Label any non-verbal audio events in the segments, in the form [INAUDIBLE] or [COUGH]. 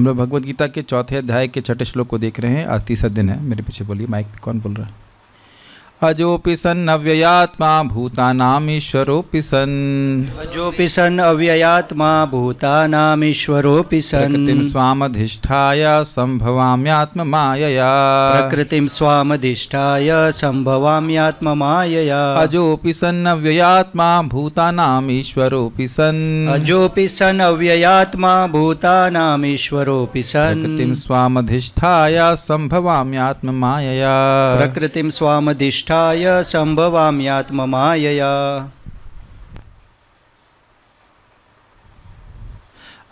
हम लोग भगवद गीता के चौथे अध्याय के छठे श्लोक को देख रहे हैं आज तीसरा दिन है मेरे पीछे बोलिए माइक पे कौन बोल रहा है अजोपि सन् अव्ययात्मा भूतानामीश्वरोऽपि सन् अजोपि सन् अव्ययात्मा भूतानामीश्वरोऽपि सन् प्रकृतिं स्वामधिष्ठाय सम्भवाम्यात्ममायया प्रकृतिं स्वामधिष्ठाय सम्भवाम्यात्ममायया अजोऽपि सन् अव्ययात्मा भूतानामीश्वरोऽपि सन् अजोऽपि सन् अव्ययात्मा भूतानामीश्वरोऽपि सन् प्रकृतिं स्वामधिष्ठाय सम्भवाम्यात्ममायया प्रकृतिं स्वामधिष्ठ संभवाम्यात्म संभवाम्यात्ममायया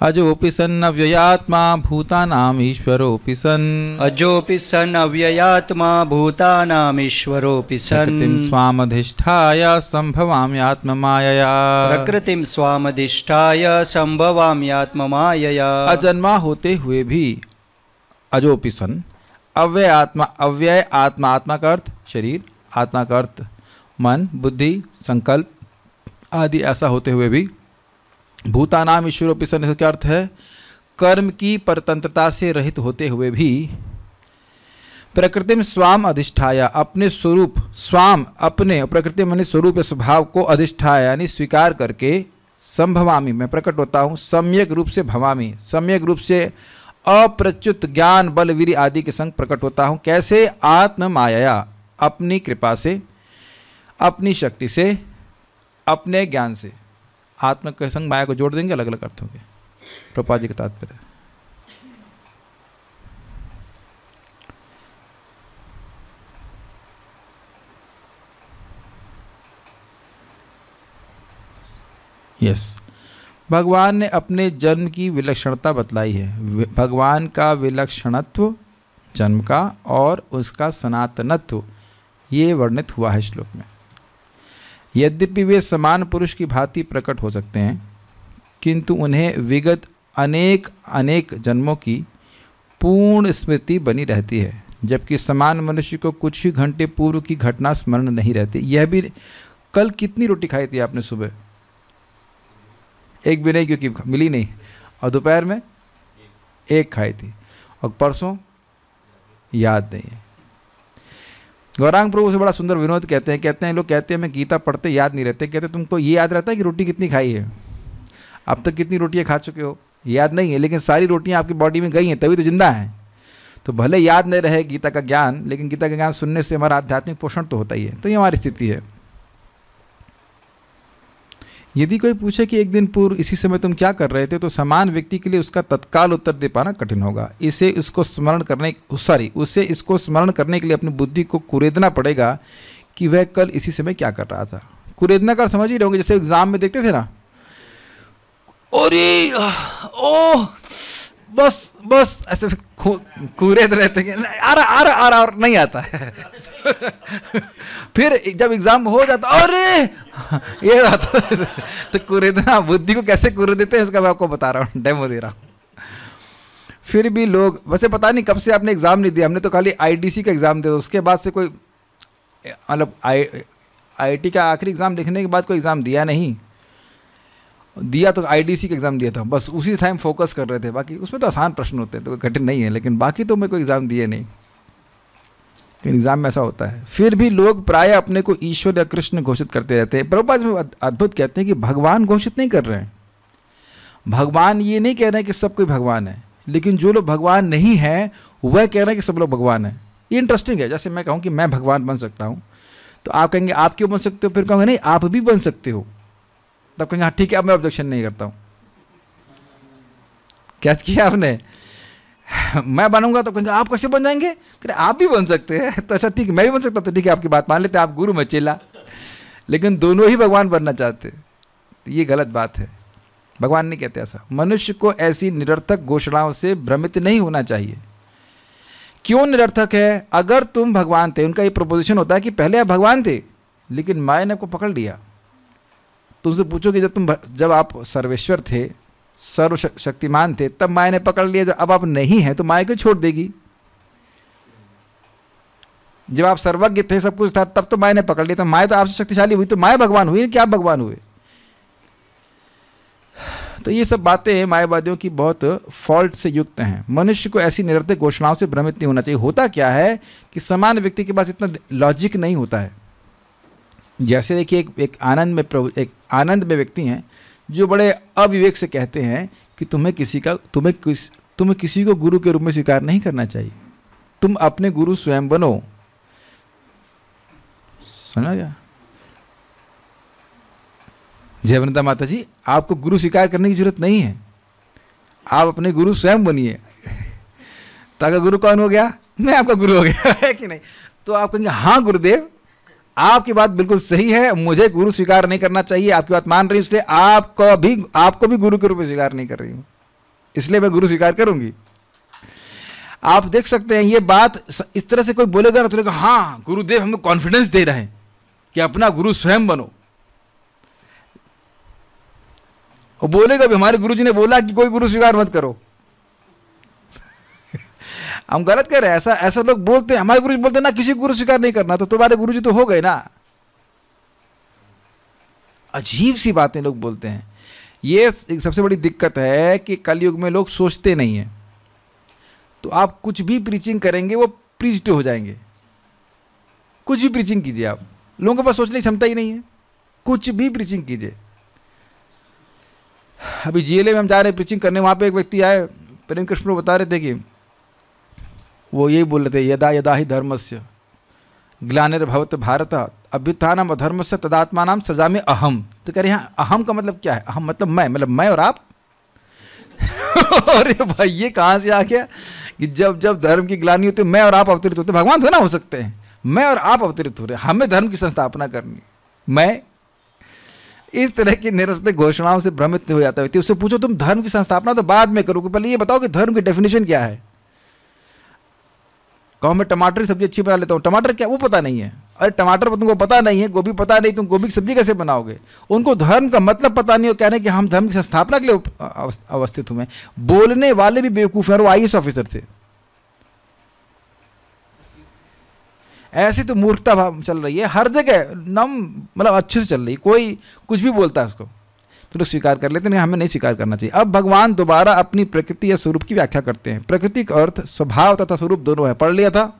अजोपि सन् अव्ययात्मा भूतानाम ईश्वरोऽपि सन् अजोपि सन् अव्ययात्मा भूतानाम ईश्वरोऽपि सन् प्रकृतिं स्वामधिष्ठाय सम्भवाम्यात्ममायया प्रकृतिं स्वामधिष्ठाय सम्भवाम्यात्ममायया अजन्मा होते हुए भी अजोपि सन् अव्यय आत्मा अव्यय आत्मा आत्मा का अर्थ शरीर आत्मा का अर्थ मन बुद्धि संकल्प आदि ऐसा होते हुए भी भूतानाम ईश्वर सन्निहित का अर्थ है कर्म की परतंत्रता से रहित होते हुए भी प्रकृति में स्वाम अधिष्ठाया अपने स्वरूप स्वाम अपने प्रकृति मन स्वरूप स्वभाव को अधिष्ठाया यानी स्वीकार करके संभवामी मैं प्रकट होता हूँ सम्यक रूप से भवामी सम्यक रूप से अप्रच्युत ज्ञान वीर आदि के संग प्रकट होता हूँ कैसे आत्म माया अपनी कृपा से अपनी शक्ति से अपने ज्ञान से आत्म के संग माया को जोड़ देंगे अलग अलग अर्थ होंगे प्रपा जी का तात्पर्य यस भगवान ने अपने जन्म की विलक्षणता बतलाई है भगवान का विलक्षणत्व जन्म का और उसका सनातनत्व ये वर्णित हुआ है श्लोक में यद्यपि वे समान पुरुष की भांति प्रकट हो सकते हैं किंतु उन्हें विगत अनेक अनेक जन्मों की पूर्ण स्मृति बनी रहती है जबकि समान मनुष्य को कुछ ही घंटे पूर्व की घटना स्मरण नहीं रहती यह भी कल कितनी रोटी खाई थी आपने सुबह एक भी नहीं क्योंकि मिली नहीं और दोपहर में एक खाई थी और परसों याद नहीं है गौरांग प्रभु से बड़ा सुंदर विनोद कहते हैं कहते हैं लोग कहते हैं मैं गीता पढ़ते याद नहीं रहते कहते तुमको ये याद रहता है कि रोटी कितनी खाई है अब तक कितनी रोटियाँ खा चुके हो याद नहीं है लेकिन सारी रोटियाँ आपकी बॉडी में गई हैं तभी तो जिंदा हैं तो भले याद नहीं रहे गीता का ज्ञान लेकिन गीता का ज्ञान सुनने से हमारा आध्यात्मिक पोषण तो होता ही है तो ये हमारी स्थिति है यदि कोई पूछे कि एक दिन पूर्व इसी समय तुम क्या कर रहे थे तो समान व्यक्ति के लिए उसका तत्काल उत्तर दे पाना कठिन होगा इसे इसको स्मरण करने सॉरी उसे इसको स्मरण करने के लिए अपनी बुद्धि को कुरेदना पड़ेगा कि वह कल इसी समय क्या कर रहा था कुरेदना का समझ ही रहोगे जैसे एग्ज़ाम में देखते थे ना अरे ओह बस बस ऐसे कुरेद रहते हैं आ रहा आ रहा आ रहा और नहीं आता है [LAUGHS] फिर जब एग्जाम हो जाता अरे ये तो तो कूरेदना बुद्धि को कैसे कूरे देते हैं उसका मैं आपको बता रहा हूँ डेमो दे रहा हूँ फिर भी लोग वैसे पता नहीं कब से आपने एग्ज़ाम नहीं दिया हमने तो खाली आईडीसी का एग्ज़ाम दिया उसके बाद से कोई मतलब आई आई का आखिरी एग्ज़ाम लिखने के बाद कोई एग्ज़ाम दिया नहीं दिया तो आईडीसी का एग्ज़ाम दिया था बस उसी टाइम फोकस कर रहे थे बाकी उसमें तो आसान प्रश्न होते हैं तो कठिन नहीं है लेकिन बाकी तो मेरे को एग्ज़ाम दिए नहीं लेकिन एग्ज़ाम में ऐसा होता है फिर भी लोग प्राय अपने को ईश्वर या कृष्ण घोषित करते रहते हैं प्रभुपाद जी अद्भुत कहते हैं कि भगवान घोषित नहीं कर रहे हैं भगवान ये नहीं कह रहे हैं कि सब कोई भगवान है लेकिन जो लोग भगवान नहीं हैं वह कह रहे हैं कि सब लोग भगवान हैं ये इंटरेस्टिंग है जैसे मैं कहूँ कि मैं भगवान बन सकता हूँ तो आप कहेंगे आप क्यों बन सकते हो फिर कहूँगा नहीं आप भी बन सकते हो तब कहेंगे हाँ ठीक है अब मैं ऑब्जेक्शन नहीं करता हूँ क्या किया आपने मैं बनूंगा तो कहेंगे आप कैसे बन जाएंगे अरे आप भी बन सकते हैं तो अच्छा ठीक है मैं भी बन सकता तो ठीक है आपकी बात मान लेते आप गुरु में चेला लेकिन दोनों ही भगवान बनना चाहते तो ये गलत बात है भगवान नहीं कहते ऐसा मनुष्य को ऐसी निरर्थक घोषणाओं से भ्रमित नहीं होना चाहिए क्यों निरर्थक है अगर तुम भगवान थे उनका ये प्रपोजिशन होता है कि पहले आप भगवान थे लेकिन माया ने आपको पकड़ लिया तुमसे पूछो कि जब तुम जब आप सर्वेश्वर थे सर्व शक्तिमान थे तब माया ने पकड़ लिया जब अब आप नहीं हैं तो माया क्यों छोड़ देगी जब आप सर्वज्ञ थे सब कुछ था तब तो माया ने पकड़ लिया था तो माया तो आपसे शक्तिशाली हुई तो माया भगवान हुई क्या आप भगवान हुए तो ये सब बातें मायावादियों की बहुत फॉल्ट से युक्त हैं मनुष्य को ऐसी निरर्थक घोषणाओं से भ्रमित नहीं होना चाहिए होता क्या है कि समान व्यक्ति के पास इतना लॉजिक नहीं होता है जैसे देखिए एक एक आनंद में प्रभु एक आनंद में व्यक्ति हैं जो बड़े अविवेक से कहते हैं कि तुम्हें किसी का तुम्हें किस तुम्हें किसी को गुरु के रूप में स्वीकार नहीं करना चाहिए तुम अपने गुरु स्वयं बनो समझा गया जयवंता माता जी आपको गुरु स्वीकार करने की जरूरत नहीं है आप अपने गुरु स्वयं बनिए तो अगर गुरु कौन हो गया मैं आपका गुरु हो गया [LAUGHS] है कि नहीं तो आप कहेंगे हाँ गुरुदेव आपकी बात बिल्कुल सही है मुझे गुरु स्वीकार नहीं करना चाहिए आपकी बात मान रही इसलिए आपको भी आपको भी गुरु के रूप में स्वीकार नहीं कर रही हूं इसलिए मैं गुरु स्वीकार करूंगी आप देख सकते हैं ये बात इस तरह से कोई बोलेगा ना तो हां हाँ गुरुदेव हमें कॉन्फिडेंस दे रहे हैं कि अपना गुरु स्वयं बनो और बोलेगा भी हमारे गुरुजी ने बोला कि कोई गुरु स्वीकार मत करो हम गलत कह रहे हैं ऐसा ऐसा लोग बोलते हैं हमारे गुरु जी बोलते हैं ना किसी गुरु स्वीकार नहीं करना तो तुम्हारे गुरु जी तो हो गए ना अजीब सी बातें लोग बोलते हैं ये सबसे बड़ी दिक्कत है कि कलयुग में लोग सोचते नहीं हैं तो आप कुछ भी प्रीचिंग करेंगे वो प्रीच्ड हो जाएंगे कुछ भी प्रीचिंग कीजिए आप लोगों के पास सोचने की क्षमता ही नहीं है कुछ भी प्रीचिंग कीजिए अभी जीएलए में हम जा रहे हैं प्रीचिंग करने वहाँ पे एक व्यक्ति आए प्रेम कृष्ण बता रहे थे कि वो यही बोल रहे थे यदा यदा ही धर्म से ग्लानिर्भवत भारत अभ्युत्थान अधर्म से तदात्मा नाम सजा में अहम तो कह रहे हैं हाँ, अहम का मतलब क्या है अहम मतलब मैं मतलब मैं और आप [LAUGHS] अरे भाई ये कहाँ से आ गया कि जब जब धर्म की ग्लानी होती मैं और आप अवतरित होते भगवान थोड़ा हो सकते हैं मैं और आप अवतरित हो रहे हमें धर्म की संस्थापना करनी मैं इस तरह की निरर्थक घोषणाओं से भ्रमित हो जाता व्यक्ति उससे पूछो तुम धर्म की संस्थापना तो बाद में करोगे पहले ये बताओ कि धर्म की डेफिनेशन क्या है कहो मैं टमाटर की सब्जी अच्छी बना लेता हूँ टमाटर क्या वो पता नहीं है अरे टमाटर तुमको पता नहीं है गोभी पता नहीं तुम गोभी की सब्जी कैसे बनाओगे उनको धर्म का मतलब पता नहीं हो कहने कि हम धर्म की संस्थापना के लिए अवस्थित हुए बोलने वाले भी बेवकूफ़ हैं और वो आई ऑफिसर थे ऐसी तो मूर्खता चल रही है हर जगह नम मतलब अच्छे से चल रही है कोई कुछ भी बोलता है उसको तो लोग स्वीकार कर लेते हैं हमें नहीं स्वीकार करना चाहिए अब भगवान दोबारा अपनी प्रकृति या स्वरूप की व्याख्या करते हैं प्रकृति का अर्थ स्वभाव तथा स्वरूप दोनों है पढ़ लिया था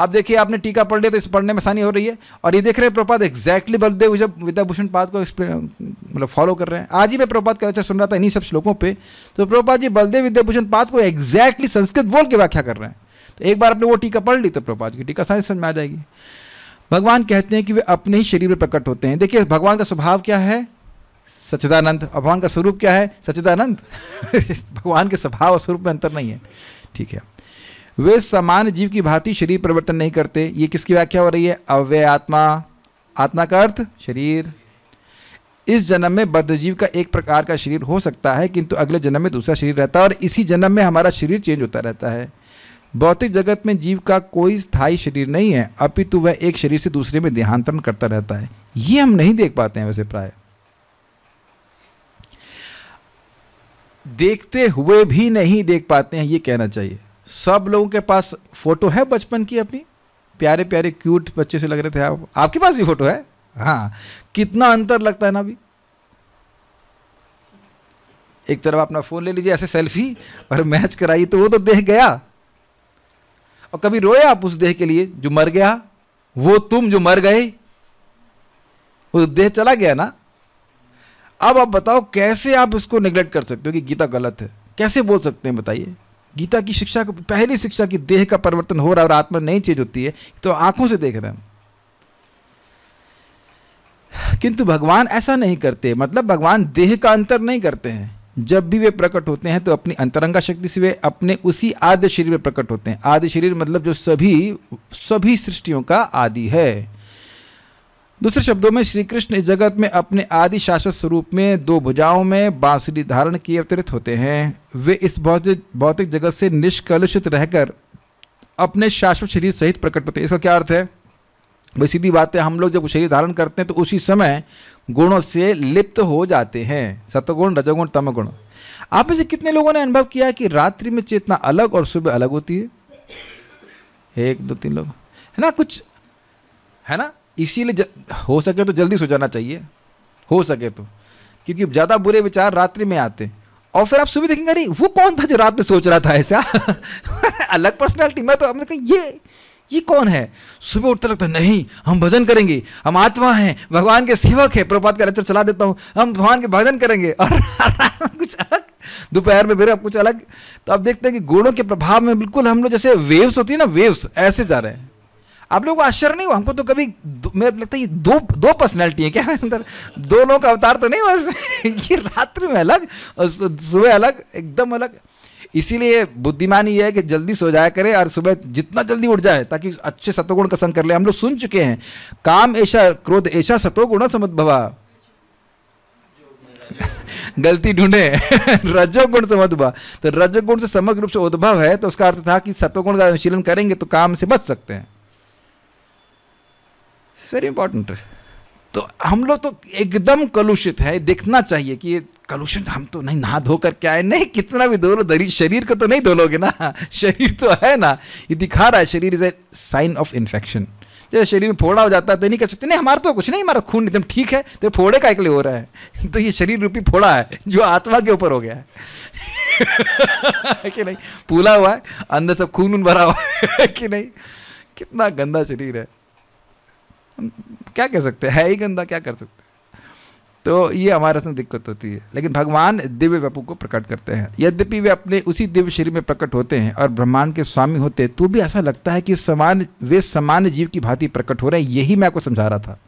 अब देखिए आपने टीका पढ़ लिया तो इस पढ़ने में आसानी हो रही है और ये देख रहे हैं प्रपात एक्जैक्टली बलदेव जब विद्याभूषण पाद को मतलब फॉलो कर रहे हैं आज ही मैं प्रपात का अच्छा सुन रहा था इन्हीं सब श्लोकों पर तो प्रपात जी बलदेव विद्याभूषण पाद को एक्जैक्टली संस्कृत बोल के व्याख्या कर रहे हैं तो एक बार आपने वो टीका पढ़ ली तो प्रपात की टीका सारी समझ में आ जाएगी भगवान कहते हैं कि वे अपने ही शरीर में प्रकट होते हैं देखिए भगवान का स्वभाव क्या है सच्चिदानंद भगवान का स्वरूप क्या है सच्चिदानंद [LAUGHS] भगवान के स्वभाव और स्वरूप में अंतर नहीं है ठीक है वे समान जीव की भांति शरीर परिवर्तन नहीं करते ये किसकी व्याख्या हो रही है अव्यय आत्मा आत्मा का अर्थ शरीर इस जन्म में बद्ध जीव का एक प्रकार का शरीर हो सकता है किंतु अगले जन्म में दूसरा शरीर रहता है और इसी जन्म में हमारा शरीर चेंज होता रहता है भौतिक जगत में जीव का कोई स्थायी शरीर नहीं है अपितु वह एक शरीर से दूसरे में देहांतरण करता रहता है ये हम नहीं देख पाते हैं वैसे प्राय देखते हुए भी नहीं देख पाते हैं ये कहना चाहिए सब लोगों के पास फोटो है बचपन की अपनी प्यारे प्यारे क्यूट बच्चे से लग रहे थे आप आपके पास भी फोटो है हाँ कितना अंतर लगता है ना अभी एक तरफ अपना फोन ले लीजिए ऐसे सेल्फी और मैच कराई तो वो तो देह गया और कभी रोए आप उस देह के लिए जो मर गया वो तुम जो मर गए वो तो देह चला गया ना अब आप बताओ कैसे आप इसको निगलेक्ट कर सकते हो कि गीता गलत है कैसे बोल सकते हैं बताइए गीता की शिक्षा पहली शिक्षा की देह का परिवर्तन हो रहा है और आत्मा नई चीज होती है तो आंखों से देख रहे हैं किंतु भगवान ऐसा नहीं करते मतलब भगवान देह का अंतर नहीं करते हैं जब भी वे प्रकट होते हैं तो अपनी अंतरंगा शक्ति से वे अपने उसी आद्य शरीर में प्रकट होते हैं आदि शरीर मतलब जो सभी सभी सृष्टियों का आदि है दूसरे शब्दों में श्री कृष्ण इस जगत में अपने आदि शाश्वत स्वरूप में दो भुजाओं में बांसुरी धारण किए अवतरित होते हैं वे इस भौतिक भौतिक जगत से निष्कलुषित रहकर अपने शाश्वत शरीर सहित प्रकट होते हैं इसका क्या अर्थ है वह सीधी बात है हम लोग जब शरीर धारण करते हैं तो उसी समय गुणों से लिप्त हो जाते हैं सतगुण रजोगुण तमगुण आप में से कितने लोगों ने अनुभव किया कि रात्रि में चेतना अलग और सुबह अलग होती है एक दो तीन लोग है ना कुछ है ना इसीलिए हो सके तो जल्दी सो जाना चाहिए हो सके तो क्योंकि ज़्यादा बुरे विचार रात्रि में आते और फिर आप सुबह देखेंगे अरे वो कौन था जो रात में सोच रहा था ऐसा [LAUGHS] अलग पर्सनैलिटी मैं तो हमने कहा ये ये कौन है सुबह उठते लगता है नहीं हम भजन करेंगे हम आत्मा हैं भगवान के सेवक हैं प्रभात का रचर चला देता हूँ हम भगवान के भजन करेंगे [LAUGHS] और [LAUGHS] कुछ अलग दोपहर में मेरा कुछ अलग तो आप देखते हैं कि गुणों के प्रभाव में बिल्कुल हम लोग जैसे वेव्स होती है ना वेव्स ऐसे जा रहे हैं आप लोग को आश्चर्य नहीं हुआ हमको तो कभी मेरे लगता है दो दो पर्सनैलिटी है क्या [LAUGHS] अंदर दोनों का अवतार तो नहीं बस [LAUGHS] ये रात्रि में अलग और सुबह अलग एकदम अलग इसीलिए बुद्धिमान ये है कि जल्दी सो जाया करें और सुबह जितना जल्दी उठ जाए ताकि अच्छे सतोगुण का संग कर ले हम लोग सुन चुके हैं काम ऐसा क्रोध ऐसा सतोगुण समझ भवा [LAUGHS] गलती ढूंढे रजोगुण से मधुभा तो रजोगुण से समग्र रूप से उद्भव है तो उसका अर्थ था कि सतोगुण का अनुशीलन करेंगे तो काम से बच सकते हैं वेरी इंपॉर्टेंट तो हम लोग तो एकदम कलुषित है देखना चाहिए कि ये कलुषित हम तो नहीं नहा धो क्या है नहीं कितना भी धो लो शरीर को तो नहीं धो लोगे ना [LAUGHS] शरीर तो है ना ये दिखा रहा है शरीर is a sign of infection जब शरीर में फोड़ा हो जाता है तो नहीं कह सकते नहीं हमारा तो कुछ नहीं हमारा खून एकदम ठीक है तो फोड़े का एक हो रहा है [LAUGHS] तो ये शरीर रूपी फोड़ा है जो आत्मा के ऊपर हो गया है [LAUGHS] कि नहीं फूला हुआ है अंदर सब खून भरा हुआ है कि नहीं कितना गंदा शरीर है क्या कह सकते हैं है ही गंदा क्या कर सकते हैं तो ये हमारे साथ दिक्कत होती है लेकिन भगवान दिव्य बापू को प्रकट करते हैं यद्यपि वे अपने उसी दिव्य शरीर में प्रकट होते हैं और ब्रह्मांड के स्वामी होते हैं तो भी ऐसा लगता है कि समान वे समान जीव की भांति प्रकट हो रहे हैं यही मैं आपको समझा रहा था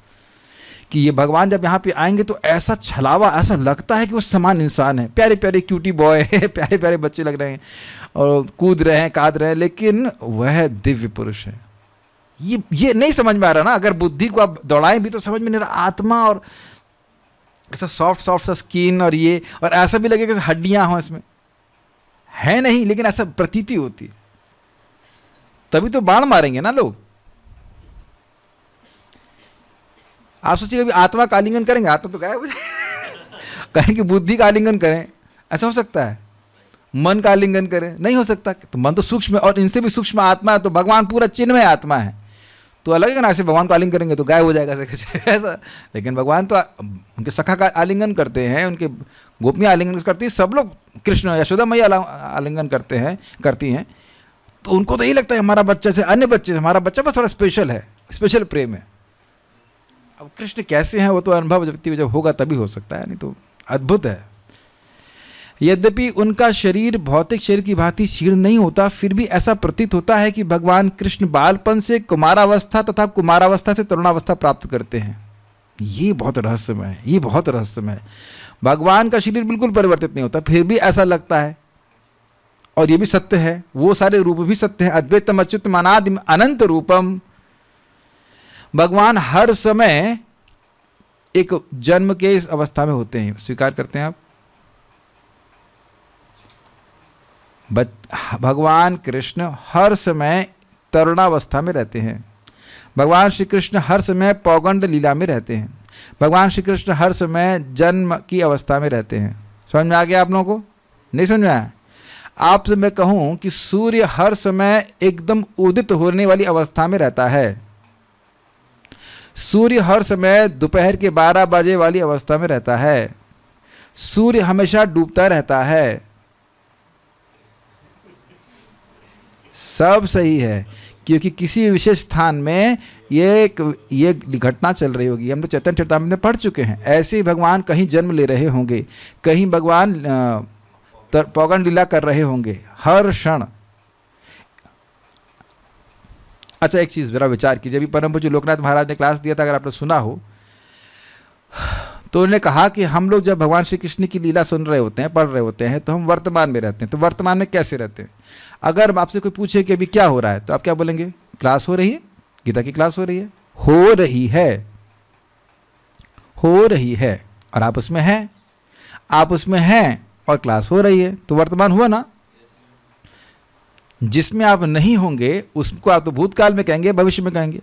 कि ये भगवान जब यहाँ पे आएंगे तो ऐसा छलावा ऐसा लगता है कि वो समान इंसान है प्यारे प्यारे क्यूटी बॉय है प्यारे प्यारे बच्चे लग रहे हैं और कूद रहे हैं काद रहे हैं लेकिन वह दिव्य पुरुष है ये ये नहीं समझ में आ रहा ना अगर बुद्धि को आप दौड़ाएं भी तो समझ में नहीं रहा आत्मा और ऐसा सॉफ्ट सॉफ्ट सा स्किन और ये और ऐसा भी लगेगा हड्डियां हों इसमें है नहीं लेकिन ऐसा प्रतीति होती है तभी तो बाण मारेंगे ना लोग आप सोचिए कभी आत्मा का आलिंगन करेंगे आत्मा तो गायब [LAUGHS] कहें कि बुद्धि का आलिंगन करें ऐसा हो सकता है मन का आलिंगन करें नहीं हो सकता तो मन तो सूक्ष्म और इनसे भी सूक्ष्म आत्मा है तो भगवान पूरा चिन्ह में आत्मा है तो अलग है ना ऐसे भगवान को तो आलिंग करेंगे तो गायब हो जाएगा ऐसे [LAUGHS] ऐसा लेकिन भगवान तो उनके सखा का आलिंगन करते हैं उनके गोपियाँ आलिंगन करती हैं सब लोग कृष्ण यशोदा मैया आलिंगन करते हैं करती हैं तो उनको तो यही लगता है हमारा बच्चे से अन्य बच्चे से हमारा बच्चा बस थोड़ा स्पेशल है स्पेशल प्रेम है अब कृष्ण कैसे हैं वो तो अनुभव व्यक्ति जब होगा तभी हो सकता है नहीं तो अद्भुत है यद्यपि उनका शरीर भौतिक शरीर की भांति क्षीर्ण नहीं होता फिर भी ऐसा प्रतीत होता है कि भगवान कृष्ण बालपन से कुमारावस्था तथा कुमारावस्था से तरुणावस्था प्राप्त करते हैं ये बहुत रहस्यमय है ये बहुत रहस्यमय है भगवान का शरीर बिल्कुल परिवर्तित नहीं होता फिर भी ऐसा लगता है और ये भी सत्य है वो सारे रूप भी सत्य है अद्वैतम अच्युत मनाद अनंत रूपम भगवान हर समय एक जन्म के इस अवस्था में होते हैं स्वीकार करते हैं आप भगवान कृष्ण हर समय तरुणावस्था में रहते हैं भगवान श्री कृष्ण हर समय पौगंड लीला में रहते हैं भगवान श्री कृष्ण हर समय जन्म की अवस्था में रहते हैं समझ में आ गया आप लोगों को नहीं समझ में आया आपसे मैं कहूँ कि सूर्य हर समय एकदम उदित होने वाली अवस्था में रहता है सूर्य हर समय दोपहर के 12 बजे वाली अवस्था में रहता है सूर्य हमेशा डूबता रहता है सब सही है क्योंकि किसी विशेष स्थान में ये ये घटना चल रही होगी हम लोग चैतन्य चेतामृत में पढ़ चुके हैं ऐसे ही भगवान कहीं जन्म ले रहे होंगे कहीं भगवान पौगन लीला कर रहे होंगे हर क्षण अच्छा एक चीज़ मेरा विचार कीजिए अभी परम पूज्य लोकनाथ महाराज ने क्लास दिया था अगर आपने सुना हो तो उन्होंने कहा कि हम लोग जब भगवान श्री कृष्ण की लीला सुन रहे होते हैं पढ़ रहे होते हैं तो हम वर्तमान में रहते हैं तो वर्तमान में कैसे रहते हैं अगर आपसे कोई पूछे कि अभी क्या हो रहा है तो आप क्या बोलेंगे क्लास हो रही है गीता की क्लास हो रही है हो रही है हो रही है और आप उसमें हैं आप उसमें हैं और क्लास हो रही है तो वर्तमान हुआ ना जिसमें आप नहीं होंगे उसको आप तो भूतकाल में कहेंगे भविष्य में कहेंगे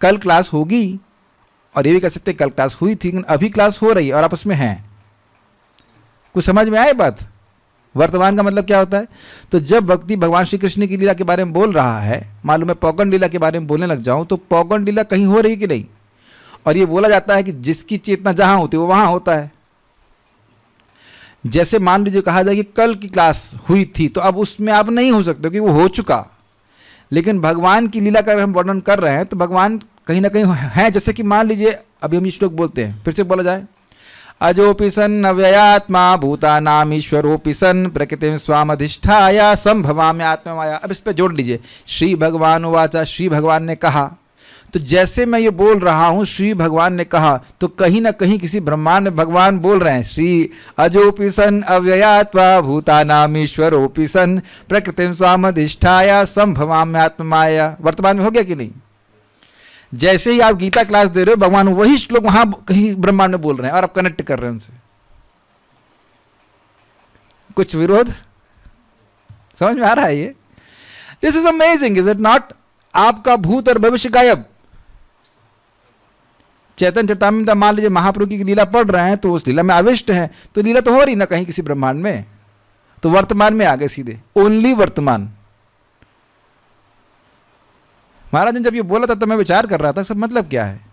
कल क्लास होगी और ये भी कह सकते कल क्लास हुई थी लेकिन अभी क्लास हो रही है और आपस में हैं कुछ समझ में आए बात वर्तमान का मतलब क्या होता है तो जब व्यक्ति भगवान श्री कृष्ण की लीला के बारे में बोल रहा है मालूम है पौगन लीला के बारे में बोलने लग जाऊं तो पौगन लीला कहीं हो रही कि नहीं और ये बोला जाता है कि जिसकी चेतना जहां होती है वो वहां होता है जैसे मान लीजिए कहा जाए कि कल की क्लास हुई थी तो अब उसमें आप नहीं हो सकते क्योंकि वो हो चुका लेकिन भगवान की लीला का हम वर्णन कर रहे हैं तो भगवान कहीं ना कहीं है जैसे कि मान लीजिए अभी हम श्लोक बोलते हैं फिर से बोला जाए अजोपिशन सन अव्ययात्मा नाम ईश्वरोपी सन प्रकृति स्वाम अधिष्ठाया संभवाम्य आत्माया अब इस पर जोड़ लीजिए श्री भगवान वाचा श्री भगवान ने कहा तो जैसे मैं ये बोल रहा हूँ श्री भगवान ने कहा तो कहीं ना कहीं किसी ब्रह्मांड में भगवान बोल रहे हैं श्री अजोपिशन सन अव्ययात्मा नाम ईश्वरोपी सन प्रकृति स्वाम अधिष्ठाया संभवाम्य आत्माया वर्तमान में हो गया कि नहीं जैसे ही आप गीता क्लास दे रहे हो भगवान वही श्लोक वहां कहीं ब्रह्मांड में बोल रहे हैं और आप कनेक्ट कर रहे हैं उनसे कुछ विरोध समझ में आ रहा है ये this is amazing is it not आपका भूत और भविष्य गायब चैतन चेतामृता मान लीजिए महाप्रभु की लीला पढ़ रहे हैं तो उस लीला में आविष्ट है तो लीला तो हो रही ना कहीं किसी ब्रह्मांड में तो वर्तमान में आ गए सीधे ओनली वर्तमान महाराज ने जब ये बोला था तो मैं विचार कर रहा था सब मतलब क्या है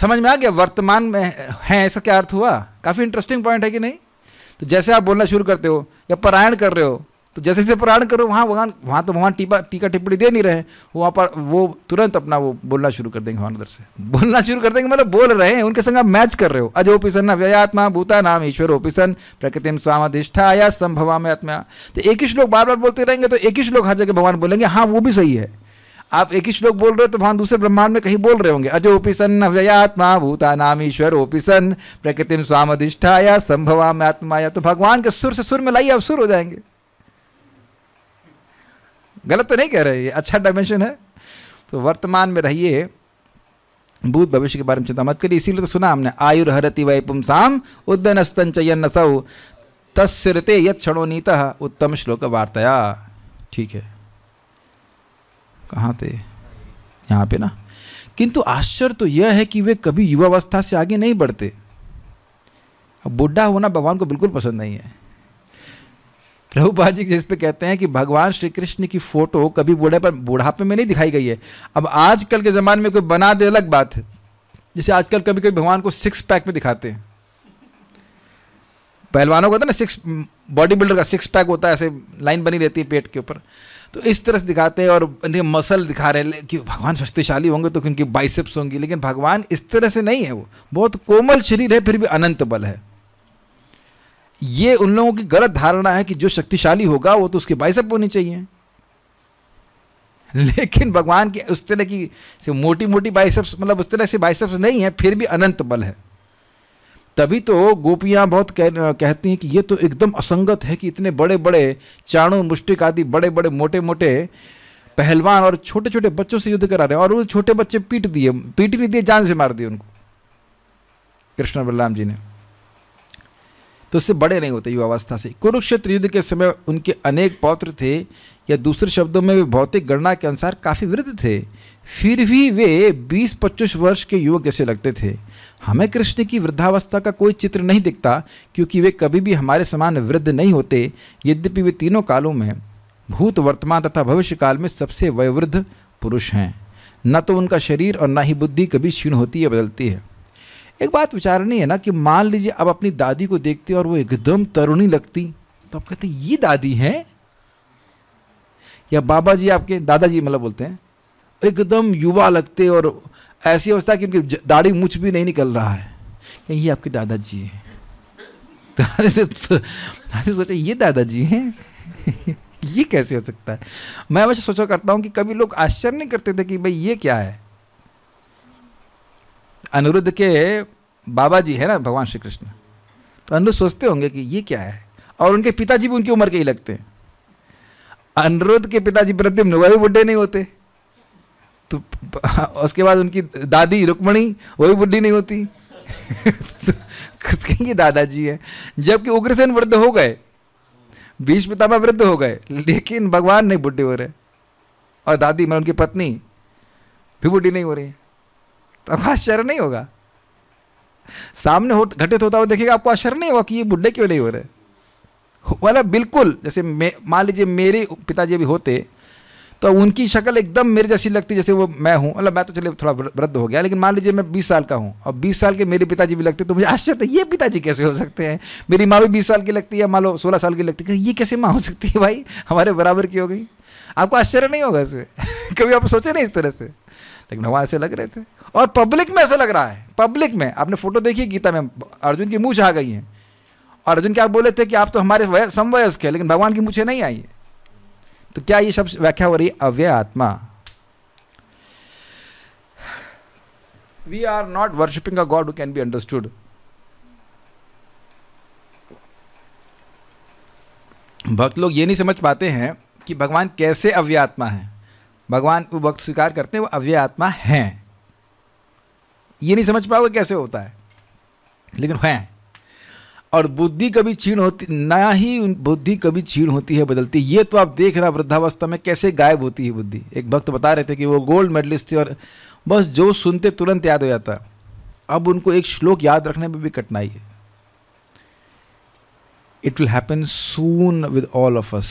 समझ में आ गया वर्तमान में है ऐसा क्या अर्थ हुआ काफ़ी इंटरेस्टिंग पॉइंट है कि नहीं तो जैसे आप बोलना शुरू करते हो या पारायण कर रहे हो तो जैसे जैसे प्राण करो वहाँ भगवान वहाँ तो भगवान टीपा टीका टिप्पणी दे नहीं रहे वहाँ पर वो तुरंत अपना वो बोलना शुरू कर देंगे भगवान उधर से बोलना शुरू कर देंगे मतलब बोल रहे हैं उनके संग आप मैच कर रहे हो ना व्ययात्मा भूता नाम ईश्वर ओपिसन प्रकृति स्वामाधिष्ठा या संभवा में आत्मा तो एक ही श्लोक बार बार बोलते रहेंगे तो एक ही श्लोक हर जगह भगवान बोलेंगे हाँ वो भी सही है आप एक ही श्लोक बोल रहे हो तो भगवान दूसरे ब्रह्मांड में कहीं बोल रहे होंगे अजो ओपिसन व्ययात्मा भूता नाम ईश्वर ओपिसन प्रकृतिम स्वाम में आत्मा या तो भगवान के सुर से सुर में लाइए आप सुर हो जाएंगे गलत तो नहीं कह रहे ये अच्छा डायमेंशन है तो वर्तमान में रहिए भूत भविष्य के बारे में चिंता मत करिए इसीलिए तो सुना हमने आयुर्हरति वै पुमसाम उद्दन चयन सौ तस्ते यो नीत उत्तम श्लोक वार्तया ठीक है कहाँ थे यहाँ पे ना किंतु आश्चर्य तो यह है कि वे कभी युवावस्था से आगे नहीं बढ़ते बुढा होना भगवान को बिल्कुल पसंद नहीं है रघुपा जी जिस पे कहते हैं कि भगवान श्री कृष्ण की फोटो कभी बूढ़े पर बुढ़ापे में नहीं दिखाई गई है अब आजकल के ज़माने में कोई बना दे अलग बात है जैसे आजकल कभी कभी भगवान को सिक्स पैक में दिखाते हैं पहलवानों का था ना सिक्स बॉडी बिल्डर का सिक्स पैक होता है ऐसे लाइन बनी रहती है पेट के ऊपर तो इस तरह से दिखाते हैं और मसल दिखा रहे हैं कि भगवान शक्तिशाली होंगे तो उनकी बाइसेप्स होंगी लेकिन भगवान इस तरह से नहीं है वो बहुत कोमल शरीर है फिर भी अनंत बल है ये उन लोगों की गलत धारणा है कि जो शक्तिशाली होगा वो तो उसके बाइसअप होने चाहिए [LAUGHS] लेकिन भगवान की उस तरह की से मोटी मोटी बाइसअप्स मतलब उस तरह से बाइसअप्स नहीं है फिर भी अनंत बल है तभी तो गोपियां बहुत कह, कहती हैं कि ये तो एकदम असंगत है कि इतने बड़े बड़े चाणु मुष्टिक आदि बड़े बड़े मोटे मोटे पहलवान और छोटे छोटे बच्चों से युद्ध करा रहे हैं और वो छोटे बच्चे पीट दिए पीट नहीं दिए जान से मार दिए उनको कृष्ण बलराम जी ने तो उससे बड़े नहीं होते युवावस्था से कुरुक्षेत्र युद्ध के समय उनके अनेक पौत्र थे या दूसरे शब्दों में वे भौतिक गणना के अनुसार काफ़ी वृद्ध थे फिर भी वे 20-25 वर्ष के युवक जैसे लगते थे हमें कृष्ण की वृद्धावस्था का कोई चित्र नहीं दिखता क्योंकि वे कभी भी हमारे समान वृद्ध नहीं होते यद्यपि वे तीनों कालों में भूत वर्तमान तथा भविष्य काल में सबसे वयोवृद्ध पुरुष हैं न तो उनका शरीर और न ही बुद्धि कभी क्षीण होती या बदलती है एक बात विचारनी है ना कि मान लीजिए अब अपनी दादी को देखते और वो एकदम तरुणी लगती तो आप कहते ये दादी हैं या बाबा जी आपके दादाजी मतलब बोलते हैं एकदम युवा लगते और ऐसी अवस्था की उनकी दाढ़ी मुछ भी नहीं निकल रहा है ये आपके दादाजी हैं [LAUGHS] तो सोचे ये दादाजी हैं [LAUGHS] ये कैसे हो सकता है मैं वैसे सोचा करता हूँ कि कभी लोग आश्चर्य नहीं करते थे कि भाई ये क्या है अनिरुद्ध के बाबा जी है ना भगवान श्री कृष्ण तो अनिरुद्ध सोचते होंगे कि ये क्या है और उनके पिताजी भी उनकी उम्र के ही लगते हैं अनिरुद्ध के पिताजी प्रद्युम्न भी बुढ़े नहीं होते तो [LAUGHS] उसके बाद उनकी दादी रुक्मणी भी बुढ़ी नहीं होती तो [LAUGHS] कहेंगे दादाजी है जबकि उग्रसेन वृद्ध हो गए बीच पितामा वृद्ध हो गए लेकिन भगवान नहीं बुढ़े हो रहे और दादी मैं मतलब उनकी पत्नी भी बुढ़ी नहीं हो रही है तो आपको आश्चर्य नहीं होगा सामने हो घटित होता हुआ देखिएगा आपको आश्चर्य नहीं होगा कि ये बुढ़े क्यों नहीं हो रहे वाला मतलब बिल्कुल जैसे मान लीजिए मेरे पिताजी भी होते तो उनकी शक्ल एकदम मेरे जैसी लगती जैसे वो मैं हूँ मतलब मैं तो चले थोड़ा वृद्ध हो गया लेकिन मान लीजिए मैं 20 साल का हूँ और 20 साल के मेरे पिताजी भी लगते तो मुझे आश्चर्य ये पिताजी कैसे हो सकते हैं मेरी माँ भी 20 साल की लगती है मान लो सोलह साल की लगती है ये कैसे माँ हो सकती है भाई हमारे बराबर की हो गई आपको आश्चर्य नहीं होगा इसे [LAUGHS] कभी आप सोचे नहीं इस तरह से लेकिन हमारे ऐसे लग रहे थे और पब्लिक में ऐसा लग रहा है पब्लिक में आपने फोटो देखी गीता में अर्जुन की मूछ आ गई है और अर्जुन क्या बोले थे कि आप तो हमारे समवयस्क है लेकिन भगवान की मूछे नहीं आई है तो क्या ये सब व्याख्या हो रही है अव्यय आत्मा we are not worshipping a god who can be understood भक्त लोग ये नहीं समझ पाते हैं कि भगवान कैसे आत्मा है भगवान वो भक्त स्वीकार करते हैं वो आत्मा हैं ये नहीं समझ पाओगे कैसे होता है लेकिन है और बुद्धि कभी छीण होती ना ही बुद्धि कभी छीण होती है बदलती ये तो आप देख रहे वृद्धावस्था में कैसे गायब होती है बुद्धि एक भक्त बता रहे थे कि वो गोल्ड मेडलिस्ट थे और बस जो सुनते तुरंत याद हो जाता अब उनको एक श्लोक याद रखने में भी कठिनाई है it will happen soon with all of us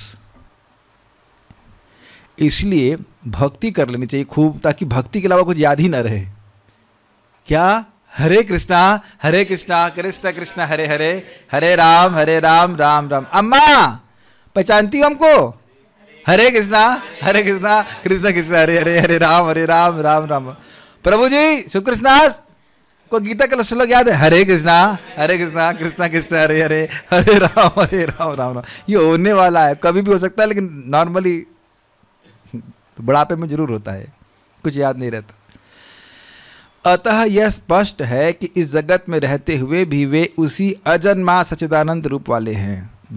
इसलिए भक्ति कर लेनी चाहिए खूब ताकि भक्ति के अलावा कुछ याद ही ना रहे क्या हरे कृष्णा हरे कृष्णा कृष्ण कृष्ण हरे हरे हरे राम हरे राम राम राम अम्मा पहचानती हो हमको हरे कृष्णा हरे कृष्णा कृष्ण कृष्ण हरे हरे हरे राम हरे राम राम राम प्रभु जी सुकृष्णास को गीता का श्लोक याद है हरे कृष्णा हरे कृष्णा कृष्णा कृष्ण हरे हरे हरे राम हरे राम राम राम ये होने वाला है कभी भी हो सकता है लेकिन नॉर्मली तो बुढ़ापे में जरूर होता है कुछ याद नहीं रहता अतः यह स्पष्ट है कि इस जगत में रहते हुए भी वे उसी अजन्मा सचिदानंद रूप वाले हैं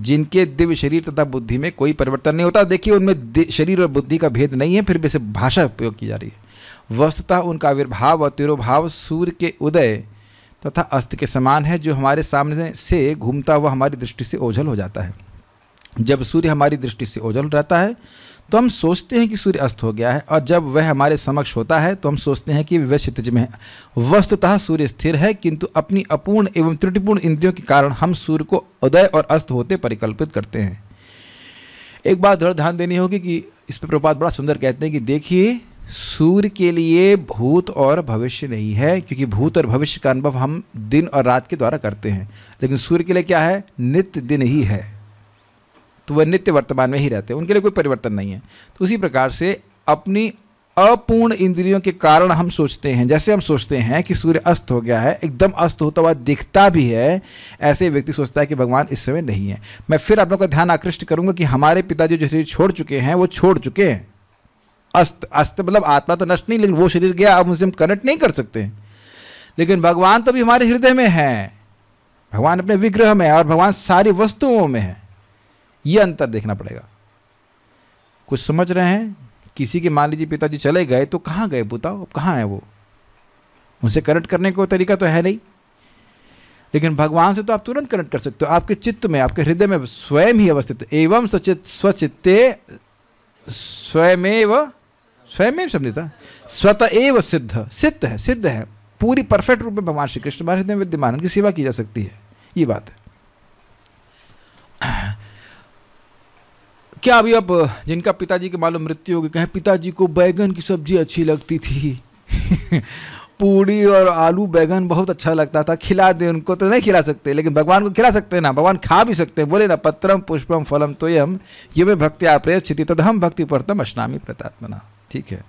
जिनके दिव्य शरीर तथा बुद्धि में कोई परिवर्तन नहीं होता देखिए उनमें शरीर और बुद्धि का भेद नहीं है फिर भी से भाषा उपयोग की जा रही है वस्तुतः उनका आविर्भाव और तिरुभाव सूर्य के उदय तथा अस्त के समान है जो हमारे सामने से घूमता हुआ हमारी दृष्टि से ओझल हो जाता है जब सूर्य हमारी दृष्टि से ओझल रहता है तो हम सोचते हैं कि सूर्य अस्त हो गया है और जब वह हमारे समक्ष होता है तो हम सोचते हैं कि वह क्षितिज में है वस्तुतः सूर्य स्थिर है किंतु अपनी अपूर्ण एवं त्रुटिपूर्ण इंद्रियों के कारण हम सूर्य को उदय और अस्त होते परिकल्पित करते हैं एक बात थोड़ा ध्यान देनी होगी कि इस पर प्रपात बड़ा सुंदर कहते हैं कि देखिए सूर्य के लिए भूत और भविष्य नहीं है क्योंकि भूत और भविष्य का अनुभव हम दिन और रात के द्वारा करते हैं लेकिन सूर्य के लिए क्या है नित्य दिन ही है तो वह नित्य वर्तमान में ही रहते हैं उनके लिए कोई परिवर्तन नहीं है तो उसी प्रकार से अपनी अपूर्ण इंद्रियों के कारण हम सोचते हैं जैसे हम सोचते हैं कि सूर्य अस्त हो गया है एकदम अस्त होता हुआ दिखता भी है ऐसे व्यक्ति सोचता है कि भगवान इस समय नहीं है मैं फिर आप लोग का ध्यान आकृष्ट करूंगा कि हमारे पिताजी जो शरीर छोड़ चुके हैं वो छोड़ चुके हैं अस्त अस्त मतलब आत्मा तो नष्ट नहीं लेकिन वो शरीर गया अब उनसे हम कनेक्ट नहीं कर सकते लेकिन भगवान तो भी हमारे हृदय में है भगवान अपने विग्रह में है और भगवान सारी वस्तुओं में है ये अंतर देखना पड़ेगा कुछ समझ रहे हैं किसी के मान लीजिए पिताजी चले गए तो कहाँ गए बताओ अब कहाँ है वो उनसे कनेक्ट करने का तरीका तो है नहीं लेकिन भगवान से तो आप तुरंत कनेक्ट कर सकते हो आपके चित्त में आपके हृदय में स्वयं ही अवस्थित एवं सचित स्वचित्ते स्वयमेव स्वयं समझता स्वतः एव सिद्ध सिद्ध है सिद्ध है पूरी परफेक्ट रूप में भगवान श्री कृष्ण हृदय में विद्यमान उनकी सेवा की जा सकती है ये बात है क्या अभी अब जिनका पिताजी की मालूम मृत्यु गई कहें पिताजी को बैगन की सब्जी अच्छी लगती थी [LAUGHS] पूड़ी और आलू बैगन बहुत अच्छा लगता था खिला दे उनको तो नहीं खिला सकते लेकिन भगवान को खिला सकते हैं ना भगवान खा भी सकते हैं बोले ना पत्रम पुष्पम फलम तो ये ये में भक्ति आप क्षिति तद हम भक्ति परतम अश्नामी प्रतात्मना ठीक है